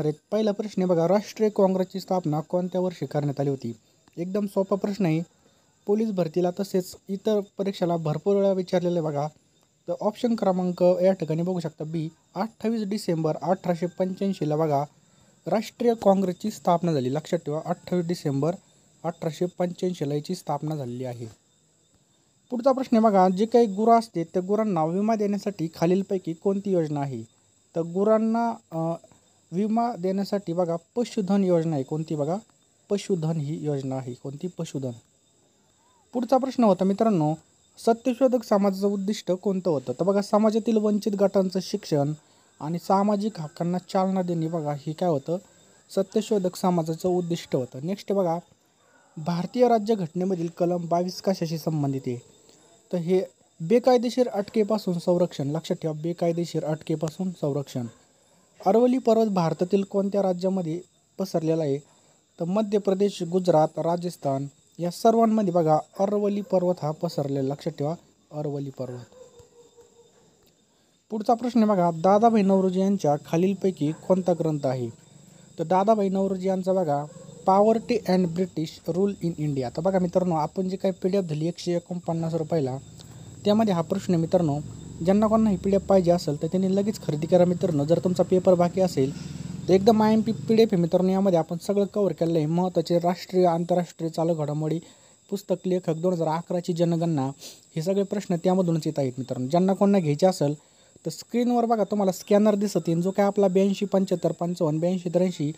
असणार आहेत पहिला प्रश्न आहे बघा राष्ट्रीय काँग्रेसची स्थापना कोणत्या वर्षी करण्यात आली होती एकदम सोपा प्रश्न आहे पोलीस भरतीला तसेच इतर परीक्षेला भरपूर वेळा विचारलेलं बघा तर ऑप्शन क्रमांक या ठिकाणी बघू शकता बी अठ्ठावीस डिसेंबर अठराशे पंच्याऐंशीला बघा राष्ट्रीय काँग्रेसची स्थापना झाली लक्षात ठेवा अठ्ठावीस डिसेंबर अठराशे पंच्याऐंशीला याची स्थापना झालेली आहे पुढचा प्रश्न बघा जे काही गुरं असते त्या गुरांना विमा देण्यासाठी खालीलपैकी कोणती योजना आहे तर गुरांना विमा देण्यासाठी बघा पशुधन योजना आहे कोणती बघा पशुधन ही योजना आहे कोणती पशुधन पुढचा प्रश्न होता मित्रांनो सत्यशोधक समाजाचं उद्दिष्ट कोणतं होतं तर बघा समाजातील वंचित गटांचं शिक्षण आणि सामाजिक हक्कांना चालना देणे बघा हे काय होतं सत्यशोधक समाजाचं उद्दिष्ट होतं नेक्स्ट बघा भारतीय राज्यघटनेमधील कलम बावीस कशाशी संबंधित आहे तर हे बेकायदेशीर अटकेपासून संरक्षण लक्षात ठेवा बेकायदेशीर अटकेपासून संरक्षण अरवली पर्वत भारतातील कोणत्या राज्यामध्ये पसरलेला आहे तर मध्य प्रदेश गुजरात राजस्थान या सर्वांमध्ये बघा अरवली पर्वत हा पसरलेला लक्षात ठेवा अरवली पर्वत पुढचा प्रश्न बघा दादाभाई नवरोजी यांच्या खालीलपैकी कोणता ग्रंथ आहे तर दादाभाई नवरोजी यांचा बघा poverty and British rule in India तर बघा मित्रांनो आपण जे काही पी डी एफ झाली एकशे एकोणपन्नास रुपयाला त्यामध्ये हा प्रश्न मित्रांनो ज्यांना कोणाला ही पी डी एफ पाहिजे असेल तर त्यांनी लगेच खरेदी करा मित्रांनो जर तुमचा पेपर बाकी असेल तर एकदम I M P P D F आहे मित्रांनो यामध्ये आपण सगळं कवर केलं आहे महत्त्वाचे राष्ट्रीय आंतरराष्ट्रीय चालू घडामोडी पुस्तक लेखक दोन हजार अकराची जनगणना हे सगळे प्रश्न त्यामधूनच येत आहेत मित्रांनो ज्यांना कोणा घ्यायचे असेल तर स्क्रीनवर बघा तुम्हाला स्कॅनर दिसत येईल जो काय आपला ब्याऐंशी पंच्याहत्तर पंचावन्न ब्याऐंशी त्र्याऐंशी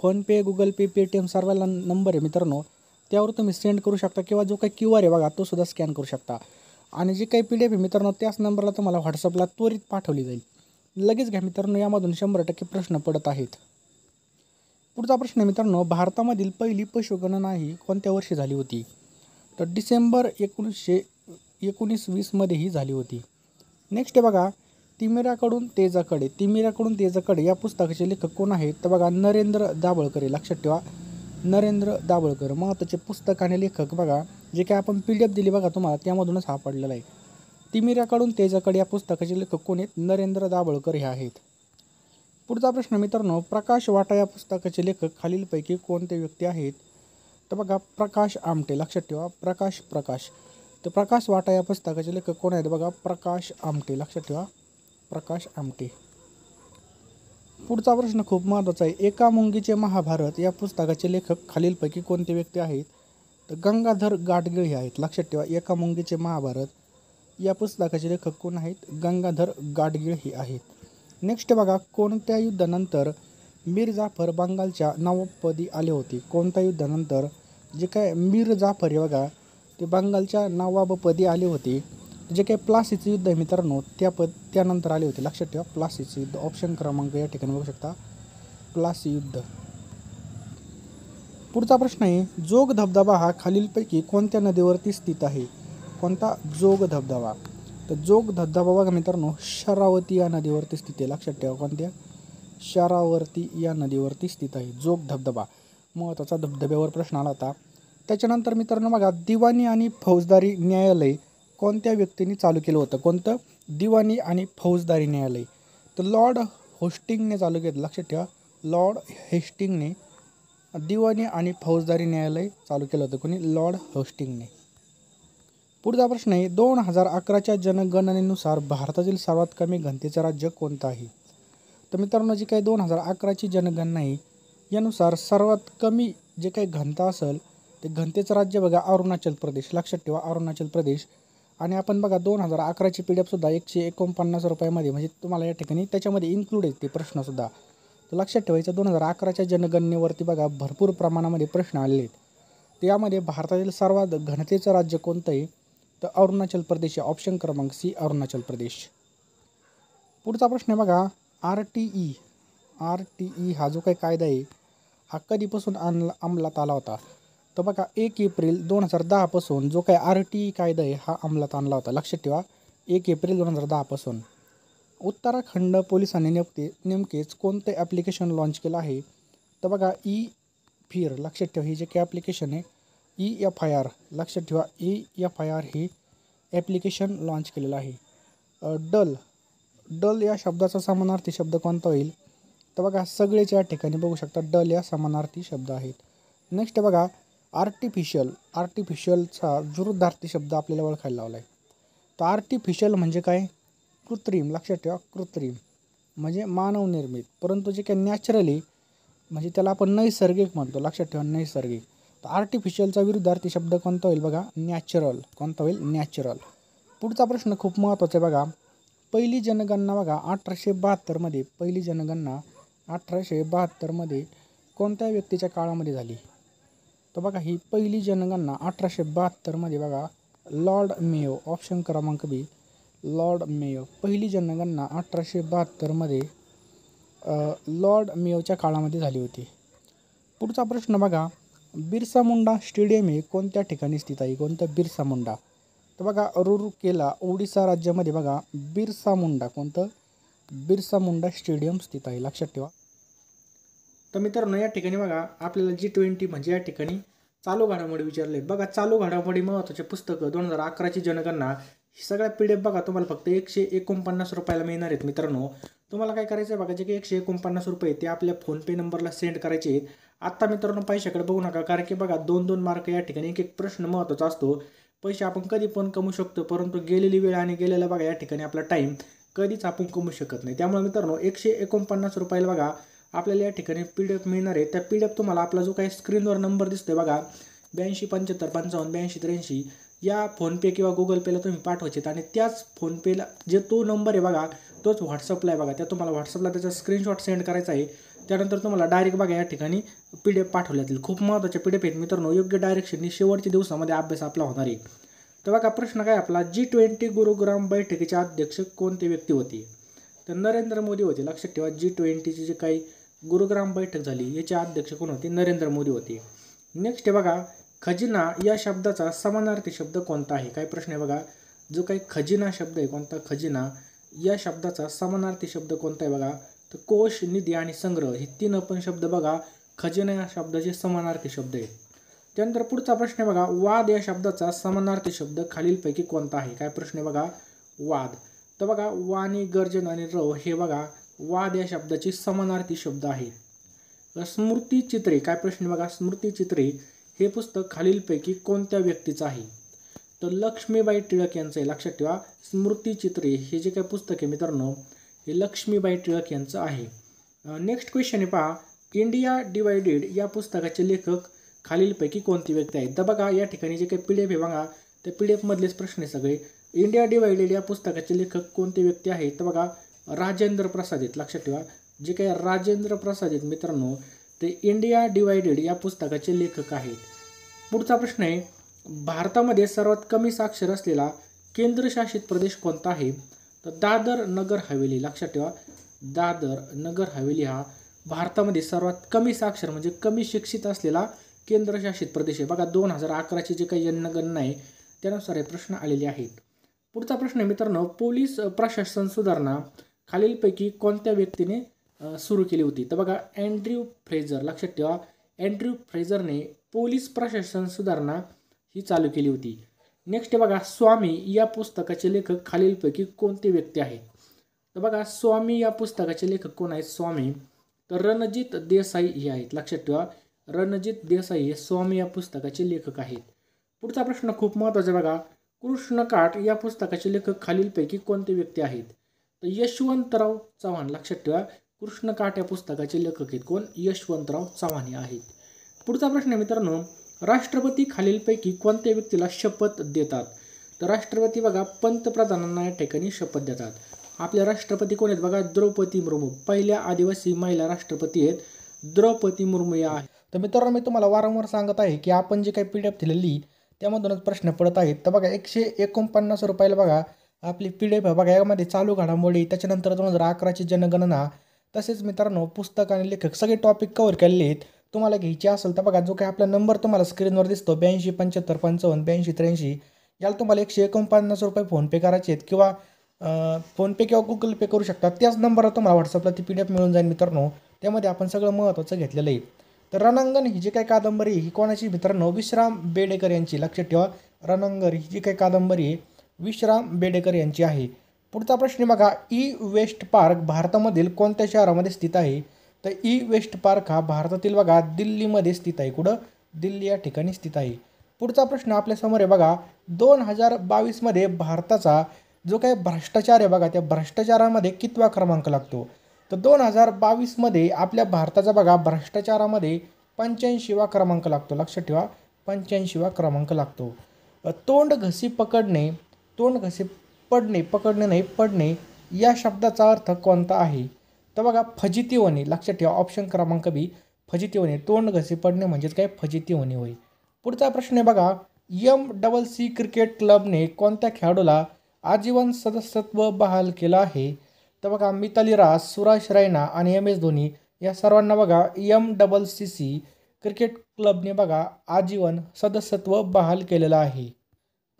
फोनपे गुगल पे पेटीएम सर्वांना नंबर आहे मित्रांनो त्यावर तुम्ही सेंड करू शकता किंवा जो काही क्यू आर आहे बघा तो सुद्धा स्कॅन करू शकता आणि जी काही पी डी एफ आहे मित्रांनो त्याच नंबरला तुम्हाला व्हॉट्सअपला त्वरित पाठवली जाईल लगेच घ्या मित्रांनो यामधून शंभर टक्के प्रश्न पडत आहेत पुढचा प्रश्न मित्रांनो भारतामधील पहिली पशुगणना ही कोणत्या वर्षी झाली होती तर डिसेंबर एकोणीसशे एकोणीस वीसमध्ये ही झाली होती नेक्स्ट बघा तिमिराकडून तेजाकडे तिमिराकडून तेजाकडे या पुस्तकाचे लेखक कोण आहेत तर बघा नरेंद्र दाभोळकर लक्षात ठेवा नरेंद्र दाभोळकर महत्त्वाचे पुस्तक आणि लेखक बघा जे काय आपण पी डी एफ दिली बघा तुम्हाला त्यामधूनच हा पडलेला आहे तिमिराकडून तेजाकडे या पुस्तकाचे लेखक कोण आहेत नरेंद्र दाभोळकर हे आहेत पुढचा प्रश्न मित्रांनो प्रकाश वाटा या पुस्तकाचे लेखक खालीलपैकी कोणते व्यक्ती आहेत तर बघा प्रकाश आमटे लक्षात ठेवा प्रकाश प्रकाश तर प्रकाश वाटा या पुस्तकाचे लेखक कोण आहेत बघा प्रकाश आमटे लक्षात ठेवा प्रकाश आमटे पुढचा प्रश्न खूप महत्त्वाचा आहे एका मुंगीचे महाभारत या पुस्तकाचे लेखक खालीलपैकी कोणते व्यक्ती आहेत तर गंगाधर गाडगिळ हे आहेत लक्षात ठेवा एका मुंगीचे महाभारत या पुस्तकाचे लेखक कोण आहेत गंगाधर गाडगिळ हे आहेत नेक्स्ट बघा कोणत्या युद्धानंतर मीर जाफर बंगालच्या नवाबपदी आले होते कोणत्या युद्धानंतर जे काय मीर जाफर हे बघा ते बंगालच्या नवाबपदी आले होते जे काही प्लासीचं युद्ध आहे मित्रांनो त्या पद त्यानंतर आले होते लक्षात ठेवा प्लासीचं युद्ध ऑप्शन क्रमांक या ठिकाणी बघू शकता प्लासी युद्ध पुढचा प्रश्न आहे जोग धबधबा हा खालीलपैकी कोणत्या नदीवरती स्थित आहे कोणता जोग धबधबा तर जोग धबधबा बघा मित्रांनो शरावती या नदीवरती स्थित आहे लक्षात ठेवा कोणत्या शरावती या नदीवरती स्थित आहे जोग धबधबा महत्त्वाचा धबधब्यावर प्रश्न आला होता त्याच्यानंतर मित्रांनो बघा दिवाणी आणि फौजदारी न्यायालय कोणत्या व्यक्तीने चालू केलं होतं कोणतं दिवाणी आणि फौजदारी न्यायालय तर लॉर्ड होस्टिंगने चालू केलं लक्षात ठेवा लॉर्ड हेस्टिंगने दिवाणी आणि फौजदारी न्यायालय चालू केलं होतं कोणी लॉर्ड होस्टिंगने पुढचा प्रश्न आहे दोन हजार अकराच्या जनगणनेनुसार भारतातील सर्वात कमी घनतेचं राज्य कोणतं आहे तर मित्रांनो जी काही दोन हजार अकराची जनगणना आहे यानुसार सर्वात कमी जे काही घनता असेल ते घनतेचं राज्य बघा अरुणाचल प्रदेश लक्षात ठेवा अरुणाचल प्रदेश आणि आपण बघा दोन हजार अकराची पी डी सुद्धा एकशे एकोणपन्नास रुपयामध्ये म्हणजे तुम्हाला या ठिकाणी त्याच्यामध्ये इन्क्लूड आहेत ते प्रश्नसुद्धा तर लक्षात ठेवायचं दोन हजार अकराच्या जनगणनेवरती बघा भरपूर प्रमाणामध्ये प्रश्न आले आहेत त्यामध्ये भारतातील सर्वात घनतेचं राज्य कोणतं आहे तर अरुणाचल प्रदेश आहे ऑप्शन क्रमांक सी अरुणाचल प्रदेश पुढचा प्रश्न आहे बघा R T E R T E हा जो काही कायदा आहे हा कधीपासून आणला अंमलात आला होता तर बघा एक एप्रिल दोन हजार दहापासून जो काही आर टी ई कायदा आहे हा अंमलात आणला होता लक्षात ठेवा एक एप्रिल दोन हजार दहापासून उत्तराखंड पोलिसांनी नेमके नेमकेच कोणते ॲप्लिकेशन लॉन्च केलं आहे तर बघा ई फिर लक्षात ठेवा ही जे काही ॲप्लिकेशन आहे ई एफ आय आर लक्षात ठेवा ई एफ आय आर हे ॲप्लिकेशन लॉन्च केलेलं आहे डल डल या शब्दाचा समानार्थी शब्द कोणता होईल तर बघा सगळेच या ठिकाणी बघू शकता डल या समानार्थी शब्द आहेत नेक्स्ट बघा आर्टिफिशियल आर्टिफिशियलचा विरुद्धार्थी शब्द आपल्याला ओळखायला लावला आहे तर आर्टिफिशियल म्हणजे काय कृत्रिम लक्षात ठेवा कृत्रिम म्हणजे मानवनिर्मित परंतु जे काही नॅचरली म्हणजे त्याला आपण नैसर्गिक म्हणतो लक्षात ठेवा नैसर्गिक तर आर्टिफिशियलचा विरुद्धार्थी शब्द कोणता होईल बघा नॅचरल कोणता होईल नॅचरल पुढचा प्रश्न खूप महत्त्वाचा आहे बघा पहिली जनगणना बघा अठराशे बहात्तरमध्ये पहिली जनगणना अठराशे बहात्तरमध्ये कोणत्या व्यक्तीच्या काळामध्ये झाली तर बघा ही पहिली जनगणना अठराशे बहात्तरमध्ये बघा लॉर्ड मेयो ऑप्शन क्रमांक बी लॉर्ड मेयो पहिली जनगणना अठराशे बहात्तरमध्ये लॉर्ड मेयोच्या काळामध्ये झाली होती पुढचा प्रश्न बघा बिरसा मुंडा स्टेडियम हे कोणत्या ठिकाणी स्थित आहे कोणतं बिरसा मुंडा तर बघा केला ओडिसा राज्यामध्ये बघा बिरसा मुंडा कोणतं बिरसा मुंडा स्टेडियम स्थित आहे लक्षात ठेवा तर मित्रांनो या ठिकाणी बघा आपल्याला जी ट्वेंटी म्हणजे या ठिकाणी चालू घडामोडी विचारले बघा चालू घडामोडी महत्त्वाचे पुस्तकं दोन हजार अकराची जनगणना सगळ्या पी डी एफ बघा तुम्हाला फक्त एकशे एकोणपन्नास रुपयाला मिळणार आहेत मित्रांनो तुम्हाला काय करायचं आहे बघा जे की एकशे एकोणपन्नास रुपये ते आपल्या फोनपे नंबरला सेंड करायचे आहेत आत्ता मित्रांनो पैशाकडे बघू नका कारण की बघा दोन दोन मार्क या ठिकाणी एक एक प्रश्न महत्त्वाचा असतो पैसे आपण कधी पण कमू शकतो परंतु गेलेली वेळ आणि गेलेला बघा या ठिकाणी आपला टाईम कधीच आपण कमू शकत नाही त्यामुळे मित्रांनो एकशे एकोणपन्नास रुपयाला बघा आपल्याला या ठिकाणी पी डी एफ मिळणार आहे त्या पी डी एफ तुम्हाला आपला जो काही स्क्रीनवर नंबर दिसतोय बघा ब्याऐंशी पंच्याहत्तर पंचावन्न ब्याऐंशी त्र्याऐंशी या फोनपे किंवा गुगल पेला तुम्ही पाठवायचे आणि त्याच फोनपेला जे तो नंबर आहे बघा तोच व्हॉट्सअपला आहे बघा त्या तुम्हाला व्हॉट्सअपला त्याचा स्क्रीनशॉट सेंड करायचा आहे त्यानंतर तुम्हाला डायरेक्ट बघा या ठिकाणी पी डी एफ पाठवल्या जातील खूप महत्त्वाच्या पी डी एफ आहेत मित्रांनो योग्य डायरेक्शननी शेवटच्या दिवसामध्ये अभ्यास आपला होणार आहे तर बघा प्रश्न काय आपला जी ट्वेंटी गुरुग्राम बैठकीचे अध्यक्ष कोणते व्यक्ती होती तर नरेंद्र मोदी होते लक्षात ठेवा जी ट्वेंटीची जी काही गुरुग्राम बैठक झाली याचे अध्यक्ष कोण होते नरेंद्र मोदी होते नेक्स्ट बघा खजिना या शब्दाचा समानार्थी शब्द कोणता आहे काय प्रश्न आहे बघा जो काही खजिना शब्द आहे कोणता खजिना या शब्दाचा समानार्थी शब्द कोणता आहे बघा तर कोश निधी आणि संग्रह हे तीन पण शब्द बघा खजिना या शब्दाचे समानार्थी शब्द आहेत त्यानंतर पुढचा प्रश्न आहे बघा वाद या शब्दाचा समानार्थी शब्द खालीलपैकी कोणता आहे काय प्रश्न आहे बघा वाद तर बघा वाणी गर्जन आणि रव हे बघा वाद या शब्दाचे समानार्थी शब्द आहे स्मृतीचित्रे काय प्रश्न बघा स्मृतीचित्रे हे पुस्तक खालीलपैकी कोणत्या व्यक्तीचं आहे तर लक्ष्मीबाई टिळक यांचं आहे लक्षात ठेवा स्मृतिचित्रे हे जे काही पुस्तक आहे मित्रांनो हे लक्ष्मीबाई टिळक यांचं आहे नेक्स्ट क्वेश्चन आहे पहा इंडिया डिवायडेड या पुस्तकाचे लेखक खालीलपैकी कोणती व्यक्ती आहेत तर बघा या ठिकाणी जे काही पी डी एफ आहे बघा त्या पी डी एफमधलेच प्रश्न आहे सगळे इंडिया डिवायडेड या पुस्तकाचे लेखक कोणते व्यक्ती आहे तर बघा राजेंद्र प्रसाद आहेत लक्षात ठेवा जे काही राजेंद्र प्रसाद आहेत मित्रांनो ते इंडिया डिवायडेड या पुस्तकाचे लेखक आहेत पुढचा प्रश्न आहे भारतामध्ये सर्वात कमी साक्षर असलेला केंद्रशासित प्रदेश कोणता आहे तर दादर नगर हवेली लक्षात ठेवा दादर नगर हवेली हा भारतामध्ये सर्वात कमी साक्षर म्हणजे कमी शिक्षित असलेला केंद्रशासित प्रदेश आहे बघा दोन हजार अकराची जे काही जनगणना आहे त्यानुसार हे प्रश्न आलेले आहेत पुढचा प्रश्न मित्रांनो पोलीस प्रशासन सुधारणा खालीलपैकी कोणत्या व्यक्तीने सुरू केली होती तर बघा अँड्र्यू फ्रेझर लक्षात ठेवा अँड्र्यू फ्रेझरने पोलीस प्रशासन सुधारणा ही चालू केली होती नेक्स्ट बघा स्वामी या पुस्तकाचे लेखक खालीलपैकी कोणते व्यक्ती आहेत तर बघा स्वामी या पुस्तकाचे लेखक कोण आहेत स्वामी तर रणजित देसाई हे आहेत लक्षात ठेवा रणजित देसाई हे स्वामी या पुस्तकाचे लेखक आहेत पुढचा प्रश्न खूप महत्त्वाचा बघा कृष्णकाठ या पुस्तकाचे लेखक खालीलपैकी कोणते व्यक्ती आहेत तर यशवंतराव चव्हाण लक्षात ठेवा कृष्णकाठ या पुस्तकाचे लेखक आहेत कोण यशवंतराव चव्हाण आहेत पुढचा प्रश्न आहे मित्रांनो राष्ट्रपती खालीलपैकी कोणत्या व्यक्तीला शपथ देतात तर राष्ट्रपती बघा पंतप्रधानांना या ठिकाणी शपथ देतात आपल्या राष्ट्रपती कोण आहेत बघा द्रौपदी मुर्मू पहिल्या आदिवासी महिला राष्ट्रपती आहेत द्रौपदी मुर्मू या आहेत तर मित्रांनो मी तुम्हाला वारंवार सांगत आहे की आपण जे काही पी डी एफ दिलेली त्यामधूनच प्रश्न पडत आहेत तर बघा एकशे एकोणपन्नास रुपयाला बघा आपली पी डी बघा यामध्ये चालू घडामोडी त्याच्यानंतर दोन हजार अकराची जनगणना तसेच मित्रांनो पुस्तक आणि लेखक सगळे टॉपिक कवर केलेले आहेत तुम्हाला घ्यायचे असेल तर बघा जो काही आपला नंबर तुम्हाला स्क्रीनवर दिसतो ब्याऐंशी पंच्याहत्तर पंचावन्न ब्याऐंशी त्र्याऐंशी याला तुम्हाला एकशे एकोणपन्नास रुपये फोनपे करायचे आहेत किंवा फोनपे किंवा गुगल पे करू शकता त्याच नंबरवर तुम्हाला व्हॉट्सअपला ती पी डी एफ मिळून जाईल मित्रांनो त्यामध्ये आपण सगळं महत्त्वाचं घेतलेलं आहे तर रणांगण ही जी काही कादंबरी ही कोणाची मित्रांनो विश्राम बेडेकर यांची लक्षात ठेवा रणांगण ही जी काही कादंबरी विश्राम बेडेकर यांची आहे पुढचा प्रश्न बघा ई वेस्ट पार्क भारतामधील कोणत्या शहरामध्ये स्थित आहे तर ई वेस्ट पार्क हा भारतातील बघा दिल्लीमध्ये स्थित आहे कुठं दिल्ली या ठिकाणी स्थित आहे पुढचा प्रश्न आपल्यासमोर आहे बघा दोन हजार बावीसमध्ये भारताचा जो काही भ्रष्टाचार आहे बघा त्या भ्रष्टाचारामध्ये कितवा क्रमांक लागतो तर दोन हजार बावीसमध्ये आपल्या भारताचा बघा भ्रष्टाचारामध्ये पंच्याऐंशीवा क्रमांक लागतो लक्षात ठेवा पंच्याऐंशीवा क्रमांक लागतो तोंड घसी पकडणे तोंड घसी पडणे पकडणे नाही पडणे या शब्दाचा अर्थ कोणता आहे तर बघा फजिती होणे लक्षात ठेवा ऑप्शन क्रमांक बी फजिती होणे तोंड घसे पडणे म्हणजेच काय फजिती होणे होय पुढचा प्रश्न आहे बघा यम डबल सी क्रिकेट क्लबने कोणत्या खेळाडूला आजीवन सदस्यत्व बहाल केलं आहे तर बघा मिताली रास सुराज रैना आणि एम एस धोनी या सर्वांना बघा M double C C cricket क्लबने बघा आजीवन सदस्यत्व बहाल केलेलं आहे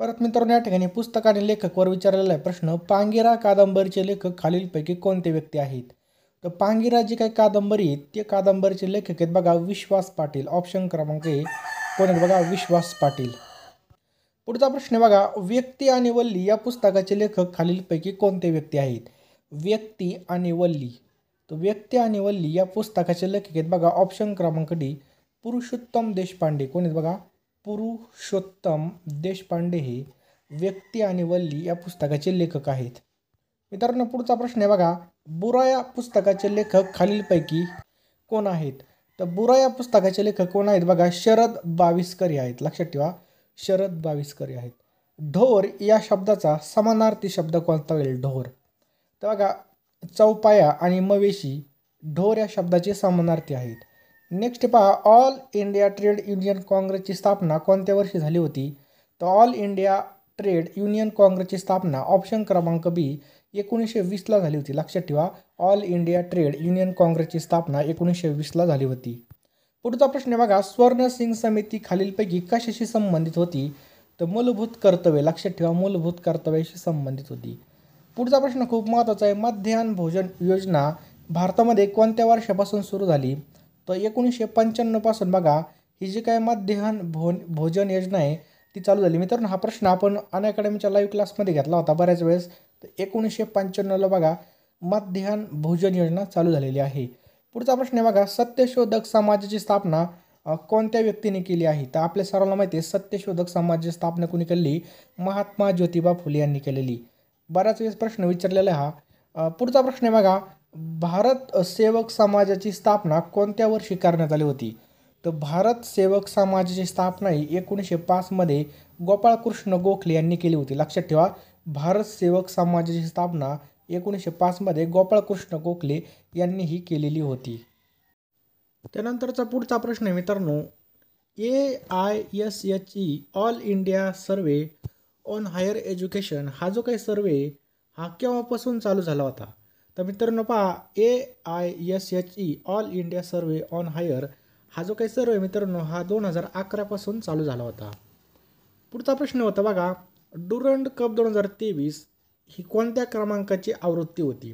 परत मित्रांनो या ठिकाणी पुस्तकाने लेखकवर विचारलेला आहे प्रश्न पांगिरा कादंबरीचे लेखक खालीलपैकी कोणते व्यक्ती आहेत तर पांगिरा जी काही कादंबरी आहेत ते कादंबरीचे लेखक आहेत बघा विश्वास पाटील ऑप्शन क्रमांक ए कोण आहेत बघा विश्वास पाटील पुढचा प्रश्न बघा व्यक्ती आणि वल्ली या पुस्तकाचे लेखक खालीलपैकी कोणते व्यक्ती आहेत व्यक्ती आणि वल्ली तर व्यक्ती आणि वल्ली या पुस्तकाचे लेखक आहेत बघा ऑप्शन क्रमांक डी पुरुषोत्तम देशपांडे कोण आहेत बघा पुरुषोत्तम देशपांडे हे व्यक्ती आणि वल्ली या पुस्तकाचे लेखक आहेत मित्रांनो पुढचा प्रश्न आहे बघा बुरा या पुस्तकाचे लेखक खालीलपैकी कोण आहेत तर बुरा या पुस्तकाचे लेखक कोण आहेत बघा शरद बावीसकरी आहेत लक्षात ठेवा शरद बावीसकरी आहेत ढोर या शब्दाचा समानार्थी शब्द कोणता येईल ढोर तर बघा चौपाया आणि मवेशी ढोर या शब्दाचे समानार्थी आहेत नेक्स्ट पहा ऑल इंडिया ट्रेड युनियन काँग्रेसची स्थापना कोणत्या वर्षी झाली होती तर ऑल इंडिया ट्रेड युनियन काँग्रेसची स्थापना ऑप्शन क्रमांक बी एकोणीसशे वीसला झाली होती लक्षात ठेवा ऑल इंडिया ट्रेड युनियन काँग्रेसची स्थापना एकोणीसशे वीसला झाली होती पुढचा प्रश्न बघा स्वर्ण सिंग समिती खालीलपैकी कशाशी संबंधित होती तर मूलभूत कर्तव्य लक्षात ठेवा मूलभूत कर्तव्याशी संबंधित होती पुढचा प्रश्न खूप महत्त्वाचा आहे मध्यान्ह भोजन योजना भारतामध्ये कोणत्या वर्षापासून सुरू झाली तर एकोणीसशे पंच्याण्णवपासून बघा ही जी काय मध्याहन भो भोजन योजना आहे ती चालू झाली मित्रांनो हा प्रश्न आपण अन अकॅडमीच्या लाईव्ह क्लासमध्ये घेतला होता बऱ्याच वेळेस तर एकोणीसशे पंच्याण्णवला बघा मध्याहन भोजन योजना चालू झालेली आहे पुढचा प्रश्न आहे बघा सत्यशोधक समाजाची स्थापना कोणत्या व्यक्तीने केली आहे तर आपल्या सर्वांना माहिती आहे सत्यशोधक समाजाची स्थापना कोणी केली महात्मा ज्योतिबा फुले यांनी केलेली बऱ्याच वेळेस प्रश्न विचारलेला हा पुढचा प्रश्न आहे बघा भारत सेवक समाजाची स्थापना कोणत्या वर्षी करण्यात आली होती तर भारत सेवक समाजाची स्थापना ही एकोणीसशे पाचमध्ये गोपाळकृष्ण गोखले यांनी केली होती लक्षात ठेवा भारत सेवक समाजाची स्थापना एकोणीसशे पाचमध्ये गोपाळकृष्ण गोखले यांनी ही केलेली होती त्यानंतरचा पुढचा प्रश्न आहे मित्रांनो A I S H E all India survey on higher education हा जो काही सर्वे हा केव्हापासून चालू झाला होता तर मित्रांनो पहा A I S H E all India survey on higher हा जो काही सर्वे मित्रांनो हा दोन हजार अकरापासून चालू झाला होता पुढचा प्रश्न होता बघा डुरंड कप दोन हजार तेवीस ही कोणत्या क्रमांकाची आवृत्ती होती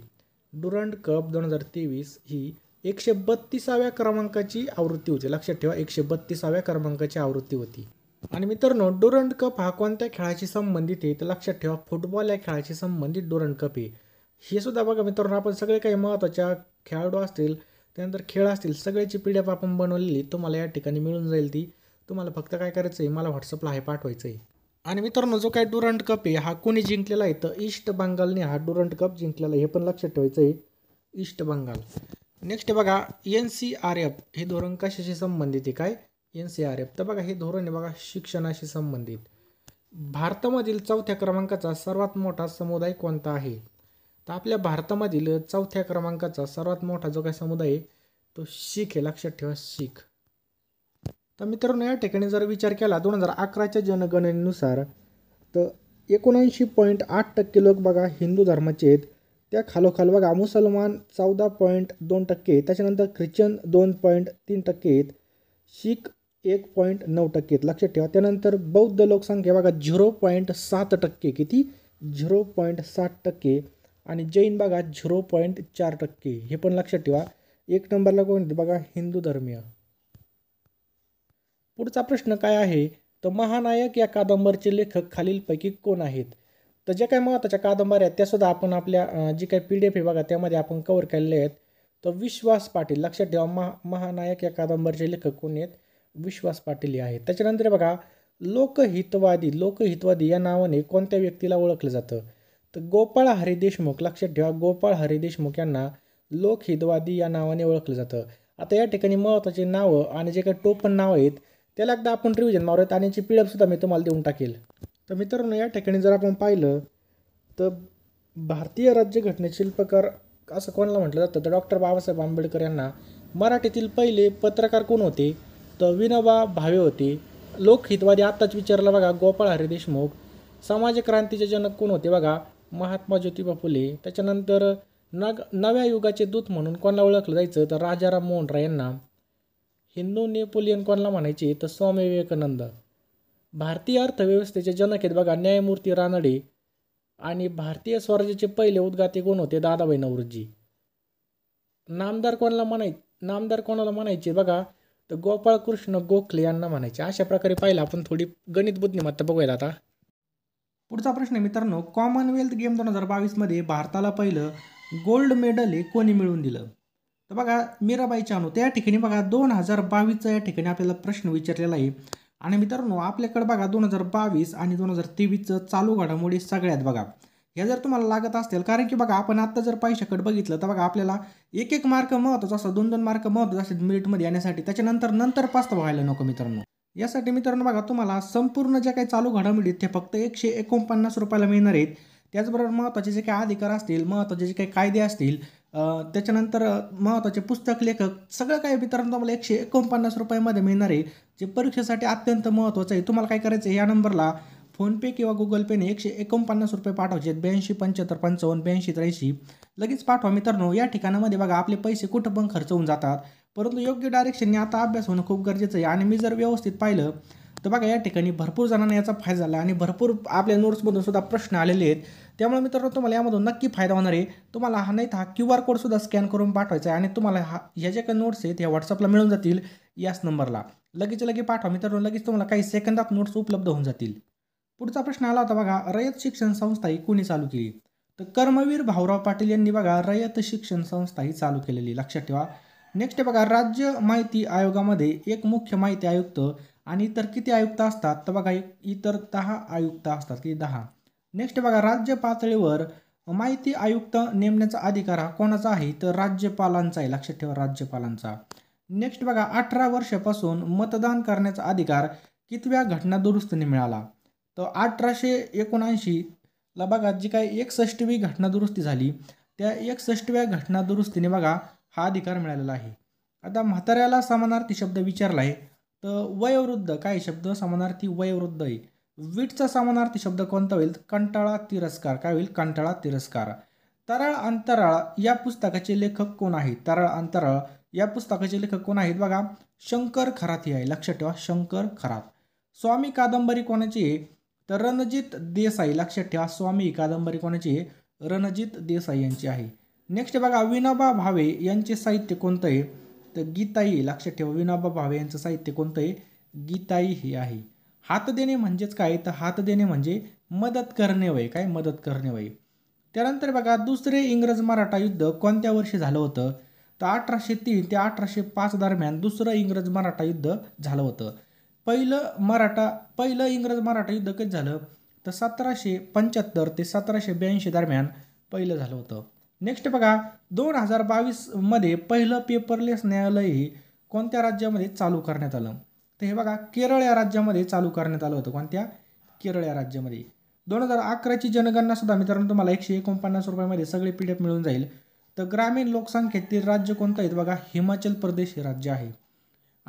डुरंड कप दोन हजार तेवीस ही एकशे बत्तीसाव्या क्रमांकाची आवृत्ती होती लक्षात ठेवा एकशे बत्तीसाव्या क्रमांकाची आवृत्ती होती आणि मित्रांनो डुरंड कप हा कोणत्या खेळाशी संबंधित आहे तर लक्षात ठेवा फुटबॉल या खेळाशी संबंधित डुरंड कप आहे हे सुद्धा बघा मित्रांनो आपण सगळे काही महत्त्वाच्या खेळाडू असतील त्यानंतर खेळ असतील सगळ्याची पी डी एफ आपण बनवलेली तुम्हाला या ठिकाणी मिळून जाईल ती तुम्हाला फक्त काय करायचं आहे मला व्हॉट्सअपला हे पाठवायचं आहे आणि मित्रांनो जो काय डुरंट कप आहे हा कोणी जिंकलेला आहे तर ईस्ट बंगालने हा डुरंट कप जिंकलेला आहे हे पण लक्षात ठेवायचं आहे ईस्ट बंगाल नेक्स्ट बघा एन सी आर एफ हे धोरण कशाशी संबंधित आहे काय एन सी आर एफ तर बघा हे धोरण आहे बघा शिक्षणाशी संबंधित भारतामधील चौथ्या क्रमांकाचा सर्वात मोठा समुदाय कोणता आहे तर आपल्या भारतामधील चौथ्या क्रमांकाचा सर्वात मोठा जो काही समुदाय आहे तो शीख आहे लक्षात ठेवा शीख तर मित्रांनो या ठिकाणी जर विचार केला दोन हजार अकराच्या जनगणनेनुसार तर एकोणऐंशी पॉईंट आठ टक्के लोक बघा हिंदू धर्माचे आहेत त्या खालोखाल बघा मुसलमान चौदा पॉईंट दोन टक्के त्याच्यानंतर ख्रिश्चन दोन पॉईंट तीन टक्के आहेत शीख एक पॉईंट नऊ टक्के आहेत लक्षात ठेवा त्यानंतर बौद्ध लोकसंख्या बघा झिरो पॉईंट सात टक्के किती झिरो पॉईंट सात टक्के आणि जैन भागात झिरो पॉईंट चार टक्के हे पण लक्षात ठेवा एक नंबरला कोण येते बघा हिंदू धर्मीय पुढचा प्रश्न काय आहे तर महानायक या कादंबरीचे लेखक खालीलपैकी कोण आहेत तर ज्या काही महत्त्वाच्या कादंबऱ्या आहेत त्यासुद्धा आपण आपल्या जी काही पी डी एफ आहे बघा त्यामध्ये आपण कवर केलेले आहेत तर विश्वास पाटील लक्षात ठेवा महा महानायक या कादंबरीचे लेखक कोण आहेत विश्वास पाटील हे आहेत त्याच्यानंतर बघा लोकहितवादी लोकहितवादी या नावाने कोणत्या व्यक्तीला ओळखलं जातं तर गोपाळ हरी देशमुख लक्षात ठेवा गोपाळ हरी देशमुख यांना लोकहितवादी या नावाने ओळखलं जातं आता या ठिकाणी महत्त्वाची नावं आणि जे काही टोपण नावं आहेत त्याला एकदा आपण रिव्हिजन मारूयात आणि याची सुद्धा मी तुम्हाला देऊन टाकेल तर मित्रांनो या ठिकाणी जर आपण पाहिलं तर भारतीय राज्यघटने शिल्पकार असं कोणाला म्हटलं जातं तर डॉक्टर बाबासाहेब आंबेडकर यांना मराठीतील पहिले पत्रकार कोण होते तर विनोबा भावे होते लोकहितवादी आत्ताच विचारला बघा गोपाळ हरी देशमुख समाजक्रांतीचे जनक कोण होते बघा महात्मा ज्योतिबा फुले त्याच्यानंतर नग नव्या युगाचे दूत म्हणून कोणाला ओळखलं जायचं तर राजाराम मोहन राय यांना हिंदू नेपोलियन कोणाला म्हणायचे तर स्वामी विवेकानंद भारतीय अर्थव्यवस्थेचे जनक आहेत बघा न्यायमूर्ती रानडे आणि भारतीय स्वराज्याचे पहिले उद्गाते कोण होते दादाबाई नवरुजी नामदार कोणाला म्हणाय नामदार कोणाला म्हणायचे बघा तर गोपाळकृष्ण गोखले यांना म्हणायचे अशा प्रकारे पाहिलं आपण थोडी गणित बुद्धिमत्ता बघूयात आता पुढचा प्रश्न मित्रांनो कॉमनवेल्थ गेम दोन हजार बावीसमध्ये भारताला पहिलं गोल्ड मेडल हे कोणी मिळवून दिलं तर बघा मीराबाई चानू त्या ठिकाणी बघा दोन हजार बावीसचा या ठिकाणी आपल्याला प्रश्न विचारलेला आहे आणि मित्रांनो आपल्याकडे बघा दोन हजार बावीस आणि दोन हजार तेवीसचं चालू घडामोडी सगळ्यात बघा हे जर तुम्हाला लागत असतील कारण की बघा आपण आत्ता जर पैशाकड बघितलं तर बघा आपल्याला एक एक मार्क महत्त्वाचा असा दोन दोन मार्क महत्त्वाचा असतात मिनिटमध्ये येण्यासाठी त्याच्यानंतर नंतर पास्त व्हायला नको मित्रांनो यासाठी मित्रांनो बघा तुम्हाला संपूर्ण ज्या काही चालू घडामोडीत ते फक्त एकशे एकोणपन्नास रुपयाला मिळणार आहेत त्याचबरोबर महत्त्वाचे जे काही अधिकार असतील महत्त्वाचे जे काही कायदे असतील त्याच्यानंतर महत्त्वाचे पुस्तक लेखक सगळं काही मित्रांनो तुम्हाला एकशे एकोणपन्नास रुपयामध्ये मिळणार आहे जे परीक्षेसाठी अत्यंत महत्त्वाचं आहे तुम्हाला काय करायचं आहे या नंबरला फोनपे किंवा गुगल पेने एकशे एकोणपन्नास रुपये पाठवायचे आहेत ब्याऐंशी पंच्याहत्तर पंचावन्न ब्याऐंशी त्र्याऐंशी लगेच पाठवा मित्रांनो या ठिकाणामध्ये बघा आपले पैसे कुठं पण खर्च होऊन जातात परंतु योग्य डायरेक्शनने आता अभ्यास होणं खूप गरजेचं आहे आणि मी जर व्यवस्थित पाहिलं तर बघा या ठिकाणी भरपूर जणांना याचा फायदा झाला आणि भरपूर आपल्या नोट्समधून सुद्धा प्रश्न आलेले आहेत त्यामुळे मित्रांनो तुम्हाला यामधून नक्की फायदा होणार आहे तुम्हाला हा नाही हा क्यू आर कोडसुद्धा स्कॅन करून पाठवायचा आहे आणि तुम्हाला हा ह्या जे काही नोट्स आहेत ह्या व्हॉट्सअपला मिळून जातील याच नंबरला लगेच लगे पाठवा मित्रांनो लगेच तुम्हाला काही सेकंदात नोट्स उपलब्ध होऊन जातील पुढचा प्रश्न आला होता बघा रयत शिक्षण संस्था ही कोणी चालू केली तर कर्मवीर भाऊराव पाटील यांनी बघा रयत शिक्षण संस्था ही चालू केलेली लक्षात ठेवा नेक्स्ट बघा राज्य माहिती आयोगामध्ये एक मुख्य माहिती आयुक्त आणि इतर किती आयुक्त असतात तर बघा इतर दहा आयुक्त असतात की दहा नेक्स्ट बघा राज्य पातळीवर माहिती आयुक्त नेमण्याचा अधिकार हा कोणाचा आहे तर राज्यपालांचा आहे लक्षात ठेवा राज्यपालांचा नेक्स्ट बघा अठरा वर्षापासून मतदान करण्याचा अधिकार कितव्या घटना दुरुस्तीने मिळाला तर अठराशे ला बघा जी काही एकसष्टवी घटना दुरुस्ती झाली त्या एकसष्टव्या घटना दुरुस्तीने बघा हा अधिकार मिळालेला आहे आता म्हाताऱ्याला समानार्थी शब्द विचारला आहे तर वयोवृद्ध काय शब्द समानार्थी वयोवृद्ध आहे वीटचा समानार्थी शब्द कोणता होईल कंटाळा तिरस्कार काय होईल कंटाळा तिरस्कार तरळ अंतराळ या पुस्तकाचे लेखक कोण आहेत तरळ अंतराळ या पुस्तकाचे लेखक कोण आहेत बघा शंकर खरात हे आहे लक्षात ठेवा शंकर खरात स्वामी कादंबरी कोणाची आहे तर रणजित देसाई लक्षात ठेवा स्वामी कादंबरी कोणाची आहे रणजित देसाई यांची आहे नेक्स्ट बघा विनोबा भावे यांचे साहित्य कोणतं आहे तर गीताई लक्षात ठेवा विनोबा भावे यांचं साहित्य कोणतं आहे गीताई हे आहे हात देणे म्हणजेच काय तर हात देणे म्हणजे मदत करणे वय काय मदत करणे वय त्यानंतर बघा दुसरे इंग्रज मराठा युद्ध कोणत्या वर्षी झालं होतं तर अठराशे तीन ते अठराशे पाच दरम्यान दुसरं इंग्रज मराठा युद्ध झालं होतं पहिलं मराठा पहिलं इंग्रज मराठा युद्ध कधी झालं तर सतराशे पंच्याहत्तर ते सतराशे ब्याऐंशी दरम्यान पहिलं झालं होतं नेक्स्ट बघा दोन हजार बावीसमध्ये पहिलं पेपरलेस न्यायालय हे कोणत्या राज्यामध्ये चालू करण्यात आलं तर हे बघा केरळ या राज्यामध्ये चालू करण्यात आलं होतं कोणत्या केरळ या राज्यामध्ये दोन हजार अकराची सुद्धा मित्रांनो तुम्हाला एकशे एकोणपन्नास रुपयामध्ये सगळे पी डी एफ मिळून जाईल तर ग्रामीण लोकसंख्येतील राज्य कोणतं आहेत बघा हिमाचल प्रदेश हे राज्य आहे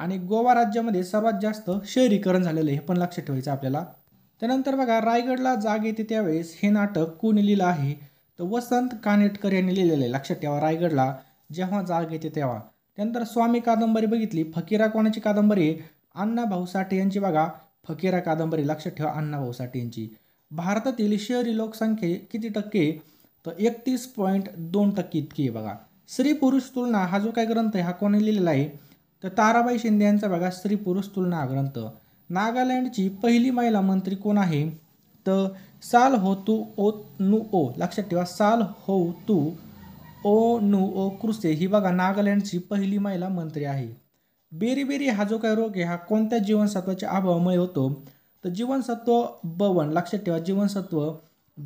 आणि गोवा राज्यामध्ये सर्वात जास्त शहरीकरण झालेलं हे पण लक्षात ठेवायचं आपल्याला त्यानंतर बघा रायगडला जाग येते त्यावेळेस हे नाटक कोणी लिहिलं आहे तर वसंत कानेटकर यांनी लिहिलेलं आहे लक्षात ठेवा रायगडला जेव्हा जाग येते तेव्हा त्यानंतर स्वामी कादंबरी बघितली फकीरा कोणाची कादंबरी अण्णा भाऊ साठे यांची बघा फकीरा कादंबरी लक्षात ठेवा अण्णा भाऊ साठे यांची भारतातील शहरी लोकसंख्ये किती टक्के तर एकतीस पॉईंट दोन टक्के इतकी आहे बघा स्त्री पुरुष तुलना हा जो काय ग्रंथ आहे हा कोणी लिहिलेला आहे तर ताराबाई शिंदे यांचा बघा स्त्री पुरुष तुलना हा ग्रंथ नागालँडची पहिली महिला मंत्री कोण आहे तर साल हो तू ओ नू ओ लक्षात ठेवा साल हो तू ओ नू ओ क्रुसे ही बघा नागालँडची पहिली महिला मंत्री आहे बेरीबेरी हा जो काही रोग आहे हा कोणत्या जीवनसत्वाच्या अभावामुळे होतो तर जीवनसत्व बवन लक्षात ठेवा जीवनसत्व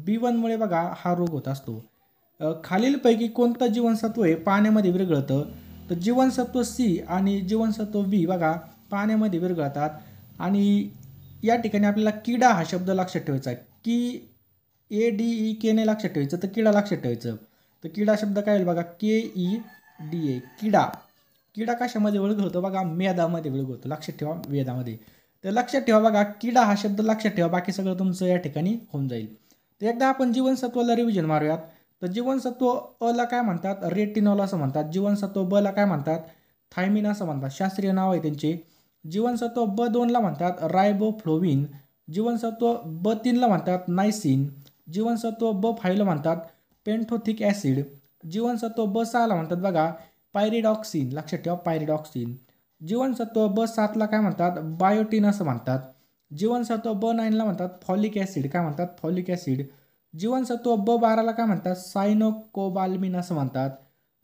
बी वनमुळे बघा हा रोग होत असतो खालीलपैकी कोणतं जीवनसत्व हे पाण्यामध्ये विरगळतं तर जीवनसत्व सी आणि जीवनसत्व बी बघा पाण्यामध्ये विरघळतात आणि या ठिकाणी आपल्याला किडा हा शब्द लक्षात ठेवायचा आहे की ए डी ई के ने लक्षात ठेवायचं तर किडा लक्षात ठेवायचं तर किडा शब्द काय होईल बघा के ई डी ए किडा किडा कशामध्ये वेळ होतो बघा मेदामध्ये वेळ होतो लक्षात ठेवा वेदामध्ये तर लक्षात ठेवा बघा किडा हा शब्द लक्षात ठेवा बाकी सगळं तुमचं या ठिकाणी होऊन जाईल तर एकदा आपण जीवनसत्वाला रिव्हिजन मारूयात तर जीवनसत्व अला काय म्हणतात रेटिनॉल असं म्हणतात जीवनसत्व बला काय म्हणतात थायमिन असं म्हणतात शास्त्रीय नाव आहे त्यांचे जीवनसत्व ब दोनला म्हणतात रायबोफ्लोविन जीवनसत्व ब तीनला म्हणतात नायसिन जीवनसत्व ब फायला म्हणतात पेंटोथिक ॲसिड जीवनसत्व ब सहाला म्हणतात बघा पायरिडॉक्सिन लक्षात ठेवा पायरिडॉक्सिन जीवनसत्व ब सातला काय म्हणतात बायोटीन असं म्हणतात जीवनसत्व ब नाईनला म्हणतात फॉलिक ॲसिड काय म्हणतात फॉलिक ॲसिड जीवनसत्व ब बाराला काय म्हणतात सायनोकोबाल्मिन असं म्हणतात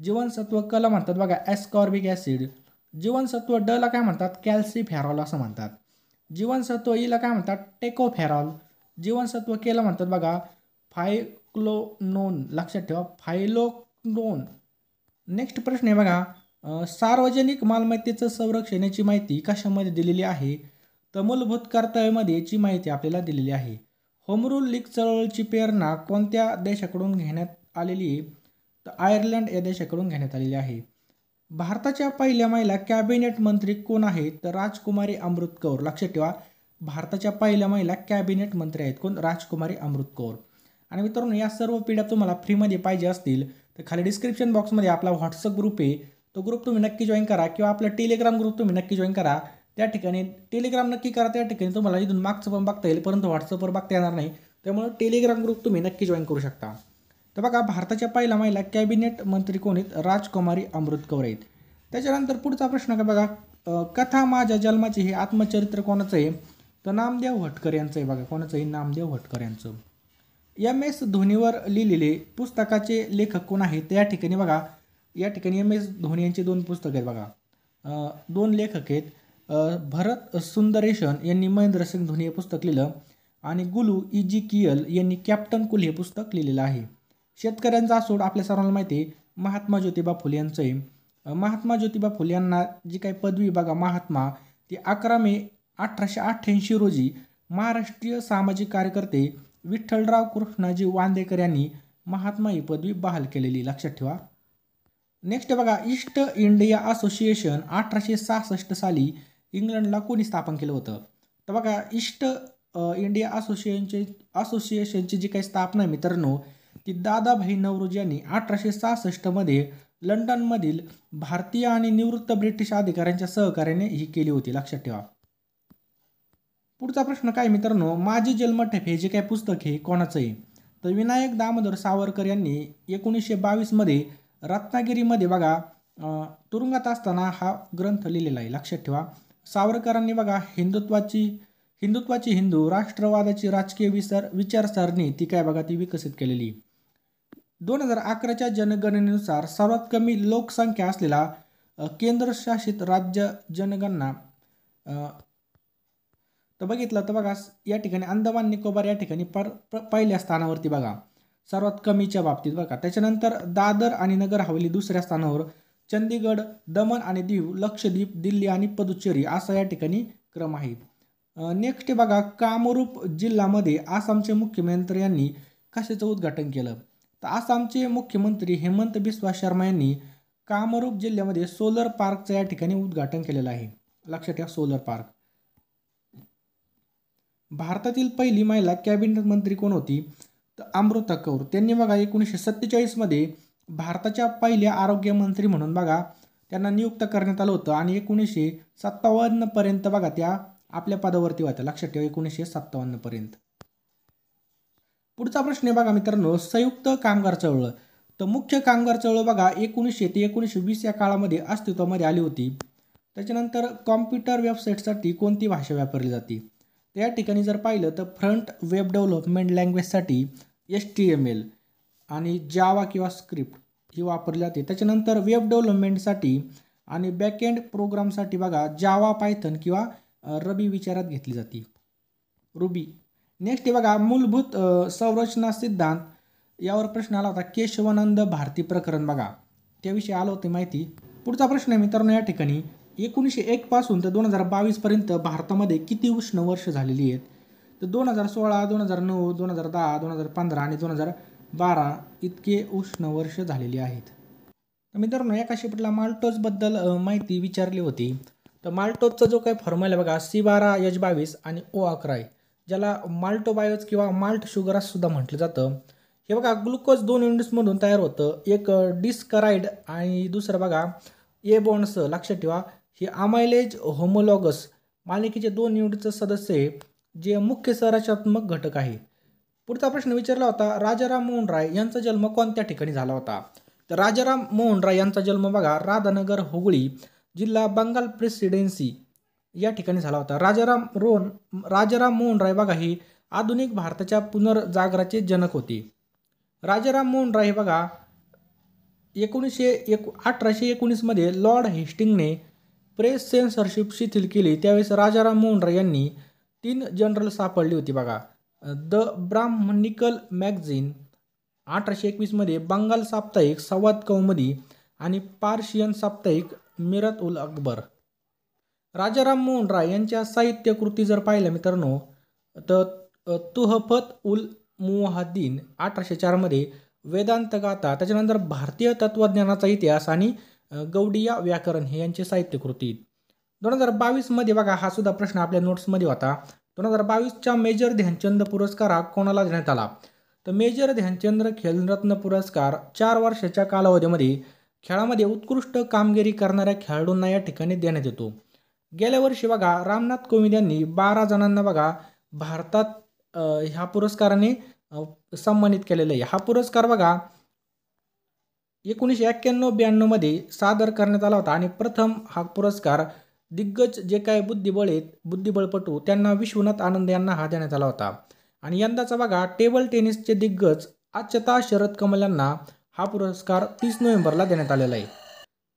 जीवनसत्व कला म्हणतात बघा ॲस्कॉर्बिक ॲसिड जीवनसत्व डला काय म्हणतात कॅल्सिफॅरॉल असं म्हणतात जीवनसत्व हिला काय म्हणतात टेकोफेरॉल जीवनसत्व केलं म्हणतात बघा फायक्लोनोन लक्षात ठेवा फायलोक्लोन नेक्स्ट प्रश्न आहे बघा सार्वजनिक मालमत्तेचं संरक्षण याची माहिती कशामध्ये दिलेली आहे तर मूलभूत कर्तव्यामध्ये याची माहिती आपल्याला दिलेली आहे होमरूल लीग चळवळीची प्रेरणा कोणत्या देशाकडून घेण्यात आलेली आहे तर आयर्लंड या देशाकडून घेण्यात आलेली आहे भारताच्या पहिल्या महिला कॅबिनेट मंत्री कोण आहेत तर राजकुमारी अमृत कौर लक्षात ठेवा भारताच्या पहिल्या महिला कॅबिनेट मंत्री आहेत कोण राजकुमारी अमृत कौर आणि मित्रांनो या सर्व पिढ्या तुम्हाला फ्रीमध्ये पाहिजे असतील तर खाली डिस्क्रिप्शन बॉक्समध्ये आपला व्हॉट्सअप ग्रुप आहे तो ग्रुप तुम्ही नक्की जॉईन करा किंवा आपला टेलिग्राम ग्रुप तुम्ही नक्की जॉईन करा त्या ठिकाणी टेलिग्राम नक्की करा त्या ठिकाणी तुम्हाला इथून मागचं पण बघता येईल परंतु व्हॉट्सअपवर बघता येणार नाही त्यामुळे टेलिग्राम ग्रुप तुम्ही नक्की जॉईन करू शकता तर बघा भारताच्या पहिल्या महिला कॅबिनेट मंत्री कोण आहेत राजकुमारी अमृत कौर आहेत त्याच्यानंतर पुढचा प्रश्न का बघा कथा माझ्या जन्माचे हे आत्मचरित्र कोणाचं आहे तर नामदेव भटकर यांचं आहे बघा कोणाचं आहे नामदेव भटकर यांचं एम एस धोनीवर लिहिलेले पुस्तकाचे लेखक कोण आहेत या ठिकाणी बघा या ठिकाणी एम एस धोनी यांची दोन पुस्तक आहेत बघा दोन लेखक आहेत भरत सुंदरेशन यांनी महेंद्रसिंग धोनी हे पुस्तक लिहिलं आणि गुलू इजी कियल यांनी कॅप्टन कुल हे पुस्तक लिहिलेलं आहे शेतकऱ्यांचा सोड आपल्या सर्वांना माहिती आहे महात्मा ज्योतिबा फुले यांचं आहे महात्मा ज्योतिबा फुले यांना जी काही पदवी बघा महात्मा ती अकरा मे अठराशे अठ्ठ्याऐंशी रोजी महाराष्ट्रीय सामाजिक कार्यकर्ते विठ्ठलराव कृष्णाजी वांदेकर यांनी महात्मा ही पदवी बहाल केलेली लक्षात ठेवा नेक्स्ट बघा ईस्ट इंडिया असोसिएशन अठराशे सहासष्ट साली इंग्लंडला कोणी स्थापन केलं होतं तर बघा ईस्ट इंडिया असोसिएशनचे असोसिएशनची जी काही स्थापना आहे मित्रांनो की दादाभाई नवरोज यांनी अठराशे सहासष्टमध्ये लंडनमधील भारतीय आणि निवृत्त ब्रिटिश अधिकाऱ्यांच्या सहकार्याने ही केली होती लक्षात ठेवा पुढचा प्रश्न काय मित्रांनो माझी जन्मठेप हे जे काय पुस्तक हे कोणाचं आहे तर विनायक दामोदर सावरकर यांनी एकोणीसशे बावीसमध्ये रत्नागिरीमध्ये बघा तुरुंगात असताना हा ग्रंथ लिहिलेला आहे लक्षात ठेवा सावरकरांनी बघा हिंदुत्वाची हिंदुत्वाची हिंदू राष्ट्रवादाची राजकीय विसर विचारसरणी ती काय बघा ती विकसित केलेली दोन हजार अकराच्या जनगणनेनुसार सर्वात कमी लोकसंख्या असलेला केंद्रशासित राज्य जनगणना तर बघितलं तर बघा या ठिकाणी अंदमान निकोबार या ठिकाणी पर पहिल्या स्थानावरती बघा सर्वात कमीच्या बाबतीत बघा त्याच्यानंतर दादर आणि नगर हवेली दुसऱ्या स्थानावर चंदीगड दमन आणि दीव लक्षद्वीप दिल्ली आणि पुदुच्चेरी असा या ठिकाणी क्रम आहे नेक्स्ट बघा कामरूप जिल्ह्यामध्ये आसामचे मुख्यमंत्री यांनी कशाचं उद्घाटन केलं तर आसामचे मुख्यमंत्री हेमंत बिस्वा शर्मा यांनी कामरूप जिल्ह्यामध्ये सोलर पार्कचं या ठिकाणी उद्घाटन केलेलं आहे लक्षात ठेवा सोलर पार्क भारतातील पहिली महिला कॅबिनेट मंत्री कोण होती तर अमृता कौर त्यांनी बघा एकोणीसशे सत्तेचाळीसमध्ये भारताच्या पहिल्या आरोग्यमंत्री म्हणून बघा त्यांना नियुक्त करण्यात आलं होतं आणि एकोणीसशे सत्तावन्नपर्यंत बघा त्या आपल्या पदावरती होत्या लक्षात ठेवा एकोणीसशे सत्तावन्नपर्यंत पुढचा प्रश्न आहे बघा मित्रांनो संयुक्त कामगार चळवळ तर मुख्य कामगार चळवळ बघा एकोणीसशे ते एकोणीसशे वीस या काळामध्ये अस्तित्वामध्ये आली होती त्याच्यानंतर कॉम्प्युटर वेबसाईटसाठी कोणती भाषा वापरली जाते तर या ठिकाणी जर पाहिलं तर फ्रंट वेब डेव्हलपमेंट लँग्वेजसाठी एस टी एम एल आणि जावा किंवा स्क्रिप्ट ही वापरली जाते त्याच्यानंतर वेब डेव्हलपमेंटसाठी आणि बॅकएंड प्रोग्रामसाठी बघा जावा पायथन किंवा रबी विचारात घेतली जाते रुबी नेक्स्ट हे बघा मूलभूत संरचना सिद्धांत यावर प्रश्न आला होता केशवानंद भारती प्रकरण बघा त्याविषयी आलं होती माहिती पुढचा प्रश्न आहे मित्रांनो या ठिकाणी एकोणीसशे पासून तर दोन हजार बावीसपर्यंत भारतामध्ये किती उष्ण वर्ष झालेली आहेत तर दोन हजार सोळा दोन हजार नऊ दोन हजार दहा दोन हजार पंधरा आणि दोन हजार बारा इतके उष्ण वर्ष झालेली आहेत तर मित्रांनो या माल्टोज माल्टोजबद्दल माहिती विचारली होती तर माल्टोजचा जो काही फॉर्म्युला बघा सी बारा यज बावीस आणि ओ अकरा आहे ज्याला माल्टोबायोज किंवा माल्ट शुगर अससुद्धा सुद्धा म्हटलं जातं हे बघा ग्लुकोज दोन युनिट्समधून तयार होतं एक डिस्कराईड आणि दुसरं बघा ए बॉन्ड्स लक्षात ठेवा हे आमायलेज होमोलॉगस मालिकेचे दोन युनिटचं सदस्य आहे जे मुख्य संरचनात्मक घटक आहे पुढचा प्रश्न विचारला होता राजाराम मोहन राय यांचा जन्म कोणत्या ठिकाणी झाला होता तर राजाराम मोहन राय यांचा जन्म बघा राधानगर हुगळी जिल्हा बंगाल प्रेसिडेन्सी या ठिकाणी झाला होता राजाराम रोन राजाराम मोहन राय बघा ही आधुनिक भारताच्या पुनर्जागराचे जनक होते राजाराम मोहन राय बघा एकोणीसशे एक अठराशे एकोणीसमध्ये लॉर्ड हेस्टिंगने प्रेस सेन्सरशिप शिथिल केली त्यावेळेस राजाराम मोहन राय यांनी तीन जनरल सापडली होती बघा द ब्राह्मणिकल मॅगझिन अठराशे एकवीसमध्ये बंगाल साप्ताहिक संवाद कौमदी आणि पार्शियन साप्ताहिक मिरत उल अकबर राजाराम मोहन राय यांच्या साहित्यकृती जर पाहिल्या मित्रांनो तर तुहफत उल मुहादीन अठराशे चारमध्ये वेदांत गाथा त्याच्यानंतर भारतीय तत्त्वज्ञानाचा इतिहास आणि गौडिया व्याकरण हे यांची साहित्यकृती दोन हजार बावीसमध्ये बघा हा सुद्धा प्रश्न आपल्या नोट्समध्ये होता दोन हजार बावीसच्या मेजर ध्यानचंद पुरस्कार हा कोणाला देण्यात आला तर मेजर ध्यानचंद खेलरत्न पुरस्कार चार वर्षाच्या कालावधीमध्ये खेळामध्ये उत्कृष्ट कामगिरी करणाऱ्या खेळाडूंना या ठिकाणी देण्यात येतो गेल्या वर्षी बघा रामनाथ कोविंद यांनी बारा जणांना बघा भारतात ह्या पुरस्काराने सन्मानित केलेला आहे हा पुरस्कार बघा एकोणीसशे एक्क्याण्णव ब्याण्णवमध्ये सादर करण्यात आला होता आणि प्रथम हा पुरस्कार दिग्गज जे काय बुद्धिबळ बुद्धिबळपटू त्यांना विश्वनाथ आनंद यांना हा देण्यात आला होता आणि यंदाचा बघा टेबल टेनिसचे दिग्गज अच्छता शरद कमल यांना हा पुरस्कार तीस नोव्हेंबरला देण्यात आलेला आहे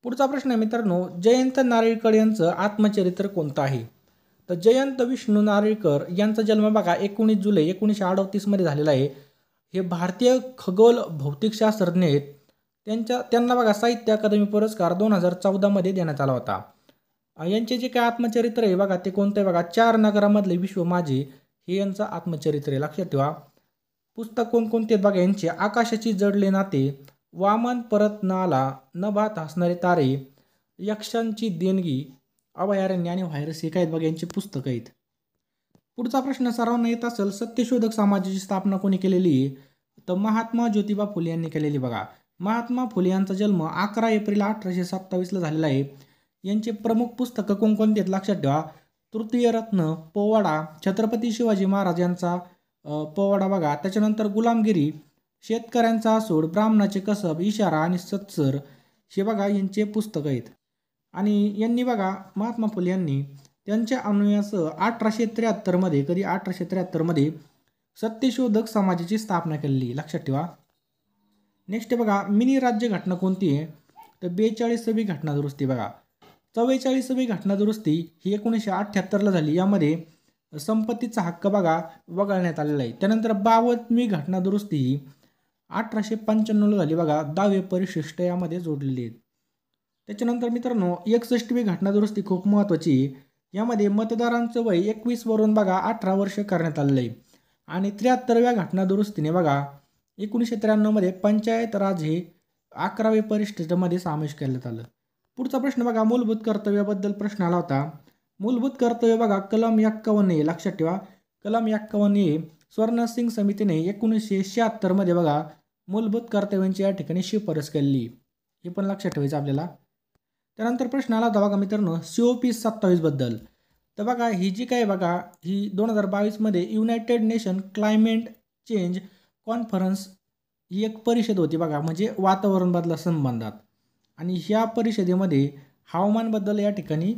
पुढचा प्रश्न आहे मित्रांनो जयंत नारळीकर यांचं आत्मचरित्र कोणतं आहे तर जयंत विष्णू नारळीकर यांचा जन्म बघा एकोणीस जुलै एकोणीसशे अडतीसमध्ये झालेला आहे हे भारतीय खगोल भौतिकशास्त्रज्ञ आहेत त्यांच्या त्यांना बघा साहित्य अकादमी पुरस्कार दोन हजार चौदामध्ये देण्यात आला होता यांचे जे काय आत्मचरित्र आहे बघा ते कोणतं आहे बघा चार नगरामधले विश्व माझे हे यांचं आत्मचरित्र आहे लक्षात ठेवा पुस्तक कोणकोणते बघा यांचे आकाशाची जडले नाते वामन परत नाला नभात हसणारे तारे यक्षांची देणगी अभयारण्य आणि व्हायरस एक आहेत बघा यांची पुस्तकं आहेत पुढचा प्रश्न सर्वांना येत असेल सत्यशोधक समाजाची स्थापना कोणी केलेली तर महात्मा ज्योतिबा फुले यांनी केलेली बघा महात्मा फुले यांचा जन्म अकरा एप्रिल अठराशे सत्तावीसला झालेला आहे यांचे प्रमुख पुस्तकं कोणकोणते आहेत लक्षात ठेवा तृतीय रत्न पोवाडा छत्रपती शिवाजी महाराज यांचा पोवाडा बघा त्याच्यानंतर गुलामगिरी शेतकऱ्यांचा सोड ब्राह्मणाचे कसब इशारा आणि सत्सर हे बघा यांचे पुस्तक आहेत आणि यांनी बघा महात्मा फुले यांनी त्यांच्या अनुयास अठराशे त्र्याहत्तरमध्ये कधी अठराशे त्र्याहत्तरमध्ये सत्यशोधक समाजाची स्थापना केलेली लक्षात ठेवा नेक्स्ट बघा मिनी राज्य घटना कोणती आहे तर बेचाळीसवी घटना दुरुस्ती बघा चव्वेचाळीसवी घटना दुरुस्ती ही एकोणीसशे अठ्ठ्याहत्तरला झाली यामध्ये संपत्तीचा हक्क बघा वगळण्यात आलेला आहे त्यानंतर बावनवी घटना दुरुस्ती ही अठराशे पंच्याण्णव झाली बघा दहावे परिशिष्ट यामध्ये जोडलेली आहेत त्याच्यानंतर मित्रांनो एकसष्टवी घटनादुरुस्ती खूप महत्त्वाची यामध्ये मतदारांचं वय एकवीसवरून बघा अठरा वर्ष करण्यात आलेलं आहे आणि त्र्याहत्तरव्या घटनादुरुस्तीने बघा एकोणीसशे त्र्याण्णवमध्ये पंचायत राज हे अकरावे परिशिष्टमध्ये समावेश करण्यात आलं पुढचा प्रश्न बघा मूलभूत कर्तव्याबद्दल प्रश्न आला होता मूलभूत कर्तव्य बघा कलम एक्कावन्न हे लक्षात ठेवा कलम एक्कावन्न हे स्वर्णसिंग समितीने एकोणीसशे शहात्तरमध्ये बघा मूलभूत कर्तव्यांची या ठिकाणी शिफारस केली हे पण लक्षात ठेवायचं आपल्याला त्यानंतर प्रश्न आला होता बघा मित्रांनो सी ओ पी सत्तावीसबद्दल तर बघा ही जी काय बघा ही दोन हजार बावीसमध्ये United Nation climate change conference ही एक परिषद होती बघा म्हणजे वातावरण बदला संबंधात आणि ह्या परिषदेमध्ये हवामानबद्दल या ठिकाणी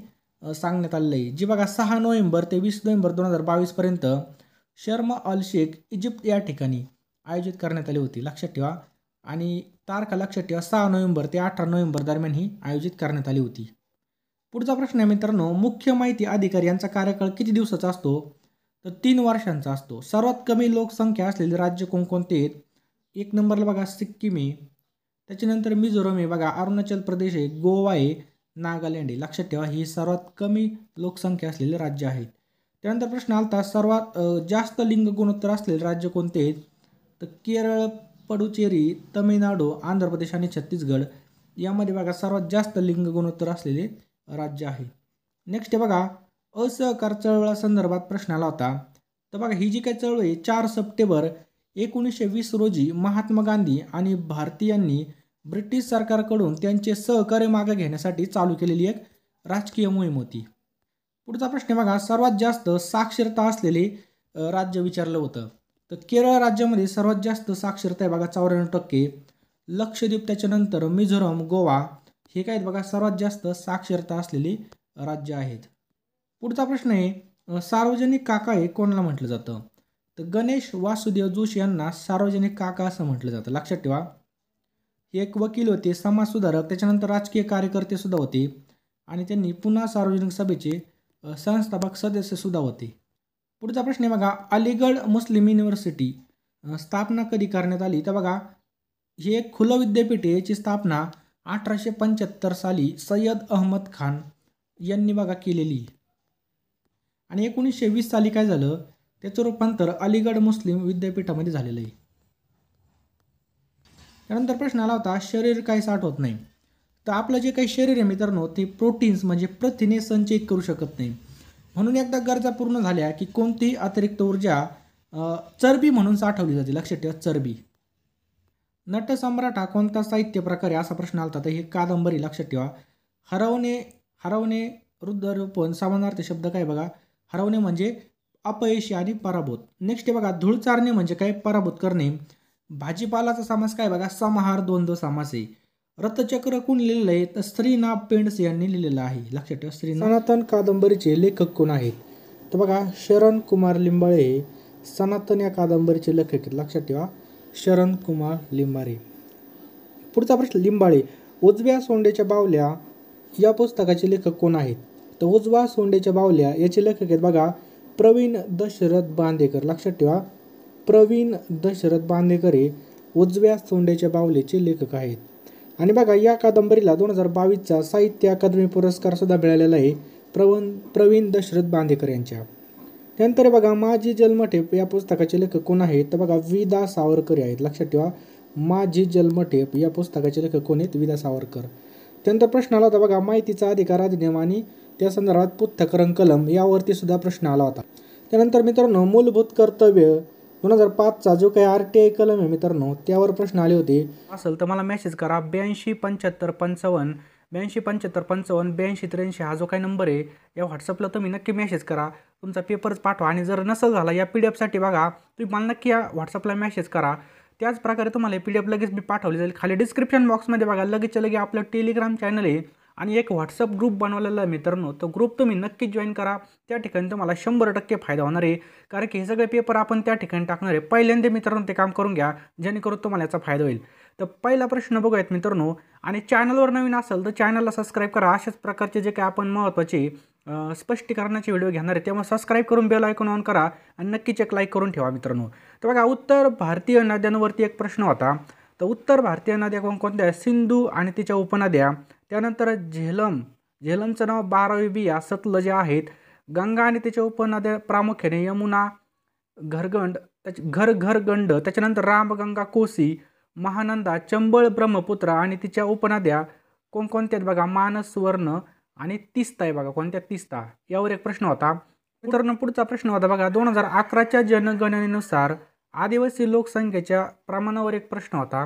सांगण्यात आलेलं आहे जी बघा सहा नोव्हेंबर ते वीस नोव्हेंबर दोन हजार बावीसपर्यंत शर्म अल शेख इजिप्त या ठिकाणी आयोजित करण्यात आली होती लक्षात ठेवा आणि तारखा लक्षात ठेवा सहा नोव्हेंबर ते अठरा नोव्हेंबर दरम्यान ही आयोजित करण्यात आली होती पुढचा प्रश्न आहे मित्रांनो मुख्य माहिती अधिकारी यांचा कार्यकाळ किती दिवसाचा असतो तर तीन वर्षांचा असतो सर्वात कमी लोकसंख्या असलेले राज्य कोणकोणते आहेत एक नंबरला बघा सिक्कीम आहे त्याच्यानंतर मिझोरम आहे बघा अरुणाचल प्रदेश आहे गोवा आहे नागालँड आहे लक्षात ठेवा ही सर्वात कमी लोकसंख्या असलेले राज्य आहेत त्यानंतर प्रश्न आलता सर्वात जास्त लिंग गुणोत्तर असलेले राज्य कोणते आहेत तर केरळ पडुचेरी तमिळनाडू आंध्र प्रदेश आणि छत्तीसगड यामध्ये बघा सर्वात जास्त लिंग गुणोत्तर असलेले राज्य आहे नेक्स्ट आहे बघा असहकार चळवळासंदर्भात प्रश्न आला होता तर बघा ही जी काय चळवळी चार सप्टेंबर एकोणीसशे वीस रोजी महात्मा गांधी आणि भारतीयांनी ब्रिटिश सरकारकडून त्यांचे सहकार्य मागे घेण्यासाठी चालू केलेली एक राजकीय मोहीम होती पुढचा प्रश्न बघा सर्वात जास्त साक्षरता असलेले राज्य विचारलं होतं तर केरळ राज्यामध्ये सर्वात जास्त साक्षरता आहे बघा चौऱ्याण्णव टक्के लक्षद्वीप त्याच्यानंतर मिझोरम गोवा हे काय बघा सर्वात जास्त साक्षरता असलेली राज्य आहेत पुढचा प्रश्न आहे सार्वजनिक काका हे कोणाला म्हटलं जातं तर गणेश वासुदेव जोशी यांना सार्वजनिक काका असं म्हटलं जातं लक्षात ठेवा हे एक वकील होते समाजसुधारक त्याच्यानंतर राजकीय कार्यकर्तेसुद्धा होते आणि त्यांनी पुन्हा सार्वजनिक सभेचे संस्थापक सदस्यसुद्धा होते पुढचा प्रश्न आहे बघा अलीगड मुस्लिम युनिव्हर्सिटी स्थापना कधी करण्यात आली तर बघा हे एक खुलं विद्यापीठ याची स्थापना अठराशे पंच्याहत्तर साली सय्यद अहमद खान यांनी बघा केलेली आणि एकोणीसशे वीस साली काय झालं त्याचं रूपांतर अलीगड मुस्लिम विद्यापीठामध्ये झालेलं आहे त्यानंतर प्रश्न आला होता शरीर काही होत नाही तर आपलं जे काही शरीर आहे मित्रांनो ते प्रोटीन्स म्हणजे प्रथिने संचयित करू शकत नाही म्हणून एकदा गरजा पूर्ण झाल्या की कोणतीही अतिरिक्त ऊर्जा चरबी म्हणून साठवली जाते लक्षात ठेवा चरबी नटसम्राटा कोणता साहित्य प्रकारे असा प्रश्न आला तर ही कादंबरी लक्षात ठेवा हरवणे हरवणे वृद्धारोपण सामानार्थ शब्द काय बघा हरवणे म्हणजे अपयशी आणि पराभूत नेक्स्ट आहे बघा धूळ चारणे म्हणजे काय पराभूत करणे भाजीपालाचा समास काय बघा समाहार द्वंद्व समास आहे रथचक्र कोण लिहिलेलं आहे तर श्रीना पेंडस यांनी लिहिलेलं आहे लक्षात ठेवा श्री सनातन कादंबरीचे लेखक कोण आहेत तर बघा शरण कुमार लिंबाळे हे सनातन या कादंबरीचे लेखक आहेत लक्षात ठेवा शरण कुमार लिंबाळे पुढचा प्रश्न लिंबाळे उजव्या सोंडेच्या बावल्या या पुस्तकाचे लेखक कोण आहेत तर उजवा सोंडेच्या बावल्या याचे लेखक आहेत बघा प्रवीण दशरथ बांदेकर लक्षात ठेवा प्रवीण दशरथ बांदेकर हे उजव्या सोंडेच्या बावलेचे लेखक आहेत आणि बघा या कादंबरीला दोन हजार बावीसचा साहित्य अकादमी पुरस्कार सुद्धा मिळालेला आहे प्रवन प्रवीण दशरथ बांदेकर यांच्या त्यानंतर बघा माझी जन्मठेप या पुस्तकाचे लेखक कोण आहेत तर बघा विदा सावरकर आहेत लक्षात ठेवा माझी जन्मठेप या पुस्तकाचे लेखक कोण आहेत विदा सावरकर त्यानंतर प्रश्न आला होता बघा माहितीचा अधिकार अधिनियम आणि त्या संदर्भात पुस्तकरण कलम यावरती सुद्धा प्रश्न आला होता त्यानंतर मित्रांनो मूलभूत कर्तव्य दोन हजार पाचचा जो काही आर टी आय कलम आहे मित्रांनो त्यावर प्रश्न आले होते असेल तर मला मेसेज करा ब्याऐंशी पंच्याहत्तर पंचावन्न ब्याऐंशी पंच्याहत्तर पंचावन्न ब्याऐंशी त्र्याऐंशी हा जो काही नंबर आहे या व्हॉट्सअपला तुम्ही नक्की मेसेज करा तुमचा पेपरच पाठवा आणि जर नसल झाला या पी डी एफसाठी बघा तुम्ही मला नक्की या व्हॉट्सअपला मेसेज करा त्याचप्रकारे तुम्हाला पी डी एफ लगेच मी पाठवली जाईल खाली डिस्क्रिप्शन बॉक्समध्ये बघा लगेचच्या लगे आपलं टेलिग्राम चॅनल आहे आणि एक व्हॉट्सअप ग्रुप बनवलेला आहे मित्रांनो तो ग्रुप तुम्ही नक्की जॉईन करा त्या ठिकाणी तुम्हाला शंभर टक्के फायदा होणार आहे कारण की हे सगळे पेपर आपण त्या ठिकाणी टाकणार आहे पहिल्यांदा मित्रांनो ते काम करून घ्या जेणेकरून तुम्हाला याचा फायदा होईल तर पहिला प्रश्न बघूयात मित्रांनो आणि चॅनलवर नवीन असेल तर चॅनलला सबस्क्राईब करा अशाच प्रकारचे जे काय आपण महत्त्वाचे स्पष्टीकरणाचे व्हिडिओ घेणार आहे तेव्हा सबस्क्राईब करून बेल आयकॉन ऑन करा आणि नक्कीच एक लाईक करून ठेवा मित्रांनो तर बघा उत्तर भारतीय नद्यांवरती एक प्रश्न होता तर उत्तर भारतीय नद्या कोणकोणत्या आहेत सिंधू आणि तिच्या उपनद्या त्यानंतर झेलम झेलमचं नाव बारावी बिया सतलज आहेत गंगा आणि तिच्या उपनद्या प्रामुख्याने यमुना घरगंड त्याच घर घरगंड त्याच्यानंतर रामगंगा कोसी महानंदा चंबळ ब्रह्मपुत्रा आणि तिच्या उपनद्या कोणकोणत्यात बघा मानस आणि तिस्ता आहे बघा कोणत्या तिस्ता यावर एक प्रश्न होता मित्रांनो पुढचा प्रश्न होता बघा दोन हजार अकराच्या जनगणनेनुसार आदिवासी लोकसंख्येच्या प्रमाणावर एक प्रश्न होता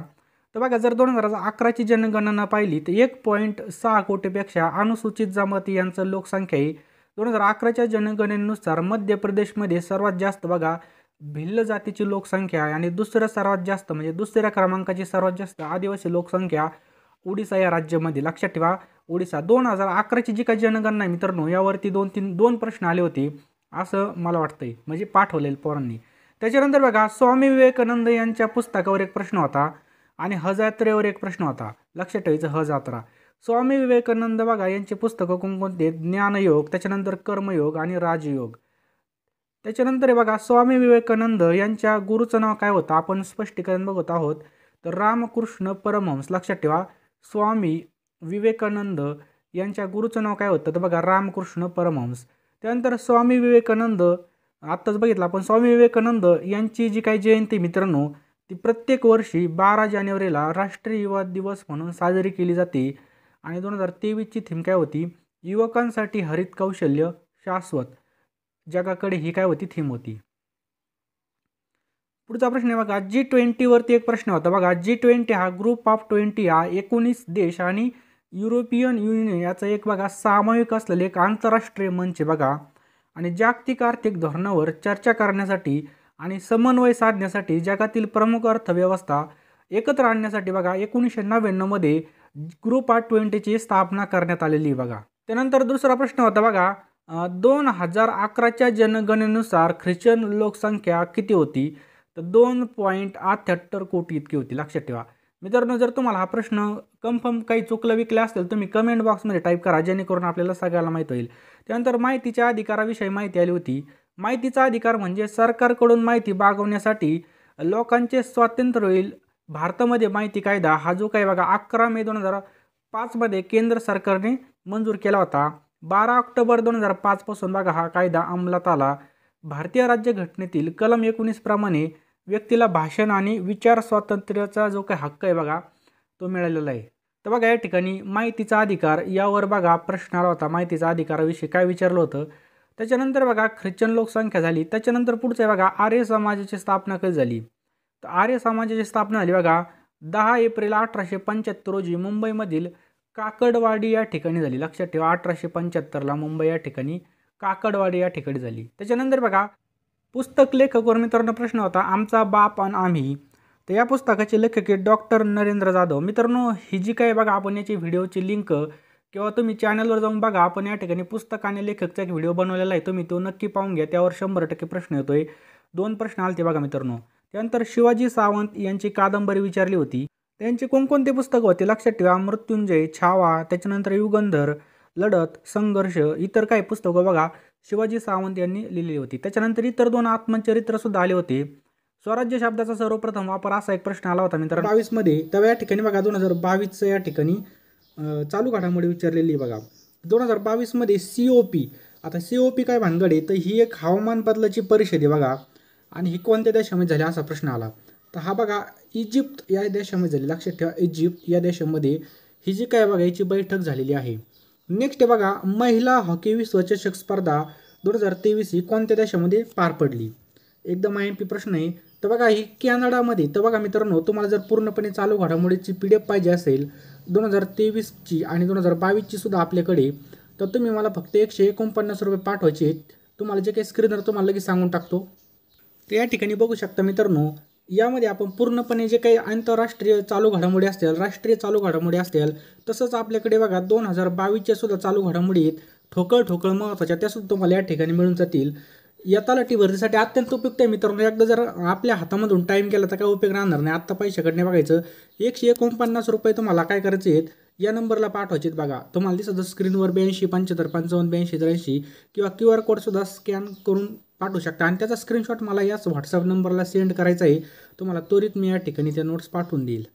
तर बघा जर दोन हजार अकराची जनगणना पाहिली तर एक पॉईंट सहा कोटीपेक्षा अनुसूचित जमाती यांचं लोकसंख्या ही दोन हजार अकराच्या जनगणनेनुसार मध्य प्रदेशमध्ये सर्वात जास्त बघा भिल्ल जातीची लोकसंख्या आणि दुसरं सर्वात जास्त म्हणजे दुसऱ्या क्रमांकाची सर्वात जास्त आदिवासी लोकसंख्या ओडिसा या राज्यामध्ये लक्षात ठेवा ओडिसा दोन हजार अकराची जी काही जनगणना आहे मित्रांनो यावरती दोन तीन दोन प्रश्न आले होते असं मला वाटतंय म्हणजे पाठवलेल पोरांनी त्याच्यानंतर बघा स्वामी विवेकानंद यांच्या पुस्तकावर एक प्रश्न होता आणि हजयात्रेवर एक प्रश्न होता लक्षात ठेवायचं हजयात्रा स्वामी विवेकानंद बघा यांची पुस्तकं कोणकोणते ज्ञानयोग त्याच्यानंतर कर्मयोग आणि राजयोग त्याच्यानंतर बघा स्वामी विवेकानंद यांच्या गुरुचं नाव काय होतं आपण स्पष्टीकरण बघत आहोत तर रामकृष्ण परमहंस लक्षात ठेवा स्वामी विवेकानंद यांच्या गुरुचं नाव काय होतं तर बघा रामकृष्ण परमहंस त्यानंतर स्वामी विवेकानंद आत्ताच बघितलं आपण स्वामी विवेकानंद यांची जी काही जयंती मित्रांनो ती प्रत्येक वर्षी बारा जानेवारीला राष्ट्रीय युवा दिवस म्हणून साजरी केली जाते आणि दोन हजार तेवीसची थीम काय होती युवकांसाठी हरित कौशल्य शाश्वत जगाकडे ही काय होती थीम होती पुढचा प्रश्न आहे बघा जी ट्वेंटीवरती एक प्रश्न होता बघा जी ट्वेंटी हा ग्रुप ऑफ ट्वेंटी हा एकोणीस देश आणि युरोपियन युनियन याचा एक बघा सामायिक असलेला एक आंतरराष्ट्रीय मंच आहे बघा आणि जागतिक आर्थिक धोरणावर चर्चा करण्यासाठी आणि समन्वय साधण्यासाठी जगातील प्रमुख अर्थव्यवस्था एकत्र आणण्यासाठी बघा एकोणीसशे नव्याण्णवमध्ये ग्रुप आर ट्वेंटीची स्थापना करण्यात आलेली बघा त्यानंतर दुसरा प्रश्न होता बघा दोन हजार अकराच्या जनगणनेनुसार ख्रिश्चन लोकसंख्या किती होती तर दोन पॉईंट अठ्याहत्तर कोटी इतकी होती लक्षात ठेवा मित्रांनो जर तुम्हाला हा प्रश्न कन्फर्म काही चुकलं विकलं असेल तुम्ही कमेंट बॉक्समध्ये टाईप करा जेणेकरून आपल्याला सगळ्याला माहीत होईल त्यानंतर माहितीच्या अधिकाराविषयी माहिती आली होती माहितीचा अधिकार म्हणजे सरकारकडून माहिती बागवण्यासाठी लोकांचे स्वातंत्र्य होईल भारतामध्ये माहिती कायदा हा जो काही बघा अकरा मे दोन हजार पाचमध्ये केंद्र सरकारने मंजूर केला होता बारा ऑक्टोबर दोन हजार पाचपासून बघा हा कायदा अंमलात आला भारतीय राज्यघटनेतील कलम एकोणीसप्रमाणे व्यक्तीला भाषण आणि विचार स्वातंत्र्याचा जो काही हक्क आहे बघा तो मिळालेला आहे तर बघा या ठिकाणी माहितीचा अधिकार यावर बघा प्रश्न आला होता माहितीचा अधिकाराविषयी काय विचारलं होतं त्याच्यानंतर बघा ख्रिश्चन लोकसंख्या झाली त्याच्यानंतर पुढचं आहे बघा आर्य समाजाची स्थापना कधी झाली तर आर्य समाजाची स्थापना झाली बघा दहा एप्रिल अठराशे पंच्याहत्तर रोजी मुंबईमधील काकडवाडी या ठिकाणी झाली लक्षात ठेवा अठराशे पंच्याहत्तरला मुंबई या ठिकाणी काकडवाडी या ठिकाणी झाली त्याच्यानंतर बघा पुस्तक लेखक वर मित्रांनो प्रश्न होता आमचा बाप आणि आम्ही तर या पुस्तकाचे लेखक आहेत डॉक्टर नरेंद्र जाधव मित्रांनो ही जी काय बघा आपण याची व्हिडिओची लिंक किंवा तुम्ही चॅनलवर जाऊन बघा आपण या ठिकाणी पुस्तक आणि लेखकचा एक व्हिडिओ बनवलेला आहे तुम्ही तो नक्की पाहून घ्या त्यावर शंभर टक्के प्रश्न येतोय दोन प्रश्न आलते ते बघा मित्रांनो त्यानंतर शिवाजी सावंत यांची कादंबरी विचारली होती त्यांचे कोणकोणते पुस्तकं होते लक्षात ठेवा मृत्युंजय छावा त्याच्यानंतर युगंधर लढत संघर्ष इतर काही पुस्तकं बघा शिवाजी सावंत यांनी लिहिलेली होती त्याच्यानंतर इतर दोन आत्मचरित्रसुद्धा आले होते स्वराज्य शब्दाचा सर्वप्रथम वापर असा एक प्रश्न आला होता मित्रांनो बावीसमध्ये तेव्हा या ठिकाणी बघा दोन हजार बावीस या ठिकाणी चालू घडामोडी विचारलेली बघा दोन हजार बावीस मध्ये सीओपी आता सी काय भानगड आहे तर ही एक हवामान बदलाची परिषद आहे बघा आणि ही कोणत्या देशामध्ये झाली असा प्रश्न आला तर हा बघा इजिप्त या देशामध्ये झाली लक्षात ठेवा इजिप्त या देशामध्ये ही जी काय बघा याची बैठक झालेली आहे नेक्स्ट बघा महिला हॉकी विश्वचषक स्पर्धा दोन हजार तेवीस ही कोणत्या देशामध्ये पार पडली एकदम आय एम पी प्रश्न आहे तर बघा ही कॅनडामध्ये तर बघा मित्रांनो तुम्हाला जर पूर्णपणे चालू घडामोडीची पी डी एफ पाहिजे असेल दोन हजार तेवीसची आणि दोन हजार बावीसची सुद्धा आपल्याकडे तर तुम्ही मला फक्त एकशे एकोणपन्नास रुपये पाठवायचे तुम्हाला जे काही स्क्रीनवर तुम्हाला लगेच सांगून टाकतो तर या ठिकाणी बघू शकता मित्रांनो यामध्ये आपण पूर्णपणे जे काही आंतरराष्ट्रीय चालू घडामोडी असतील राष्ट्रीय चालू घडामोडी असतील तसंच आपल्याकडे बघा दोन हजार बावीसच्या सुद्धा चालू घडामोडी ठोकळ ठोकळ महत्त्वाच्या त्यासुद्धा तुम्हाला या ठिकाणी मिळून जातील या तलाठी भरतीसाठी अत्यंत उपयुक्त आहे मित्रांनो एकदा जर आपल्या हातामधून टाईम केला तर काय उपयोग राहणार नाही आत्ता पैशाकडने बघायचं एकशे एकोणपन्नास रुपये तुम्हाला काय करायचे आहेत या नंबरला पाठवायचे बघा तुम्हाला दिसत स्क्रीनवर ब्याऐंशी पंच्याहत्तर पंचावन्न ब्याऐंशी त्र्याऐंशी किंवा क्यू आर कोडसुद्धा स्कॅन करून पाठवू शकता आणि त्याचा स्क्रीनशॉट मला याच व्हॉट्सअप नंबरला सेंड करायचा आहे तुम्हाला त्वरित मी या ठिकाणी त्या नोट्स पाठवून देईल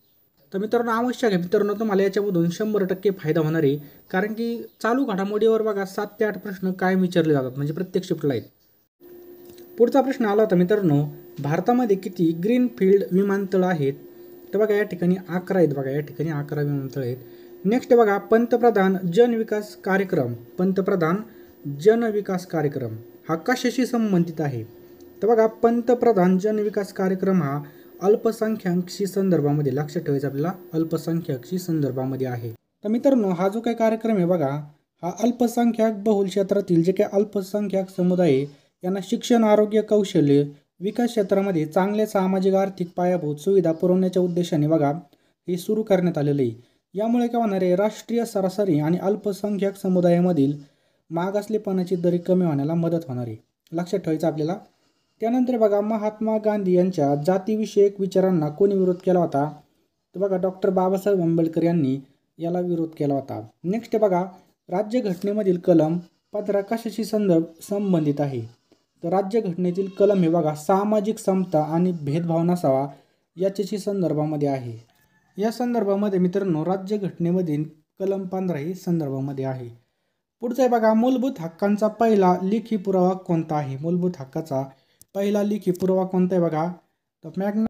तर मित्रांनो आवश्यक आहे मित्रांनो तुम्हाला याच्यामधून शंभर टक्के फायदा होणार आहे कारण की चालू घडामोडीवर बघा सात ते आठ प्रश्न काय विचारले जातात म्हणजे प्रत्येक शिफ्टला आहेत पुढचा प्रश्न आला होता मित्रांनो भारतामध्ये किती ग्रीनफील्ड विमानतळ आहेत तर बघा या ठिकाणी अकरा आहेत बघा या ठिकाणी अकरा विमानतळ आहेत नेक्स्ट बघा पंतप्रधान जनविकास कार्यक्रम पंतप्रधान जनविकास कार्यक्रम हा कशाशी संबंधित आहे तर बघा पंतप्रधान जनविकास कार्यक्रम हा अल्पसंख्याकशी संदर्भामध्ये लक्ष ठेवायचं आपल्याला अल्पसंख्याकशी संदर्भामध्ये आहे तर मित्रांनो हा जो काही कार्यक्रम आहे बघा हा अल्पसंख्याक बहुल क्षेत्रातील जे काही अल्पसंख्याक समुदाय यांना शिक्षण आरोग्य कौशल्य विकास क्षेत्रामध्ये चांगले सामाजिक आर्थिक पायाभूत सुविधा पुरवण्याच्या उद्देशाने बघा हे सुरू करण्यात आलेले आहे यामुळे काय होणार आहे राष्ट्रीय सरासरी आणि अल्पसंख्याक समुदायामधील मागासलेपणाची दरी कमी होण्याला मदत होणार आहे लक्षात ठेवायचं आपल्याला त्यानंतर बघा महात्मा गांधी यांच्या जातीविषयक विचारांना कोणी विरोध केला होता तर बघा डॉक्टर बाबासाहेब आंबेडकर यांनी याला विरोध केला होता नेक्स्ट बघा राज्यघटनेमधील कलम पदरा कशाशी संदर्भ संबंधित आहे तर राज्यघटनेतील कलम हे बघा सामाजिक समता आणि भेदभाव नसावा याच्याशी संदर्भामध्ये आहे या संदर्भामध्ये मित्रांनो राज्यघटनेमध्ये कलम पंधरा ही संदर्भामध्ये आहे पुढचं आहे बघा मूलभूत हक्कांचा पहिला लेखी पुरावा कोणता आहे मूलभूत हक्काचा पहिला लेखी पुरावा कोणता आहे बघा तर मॅग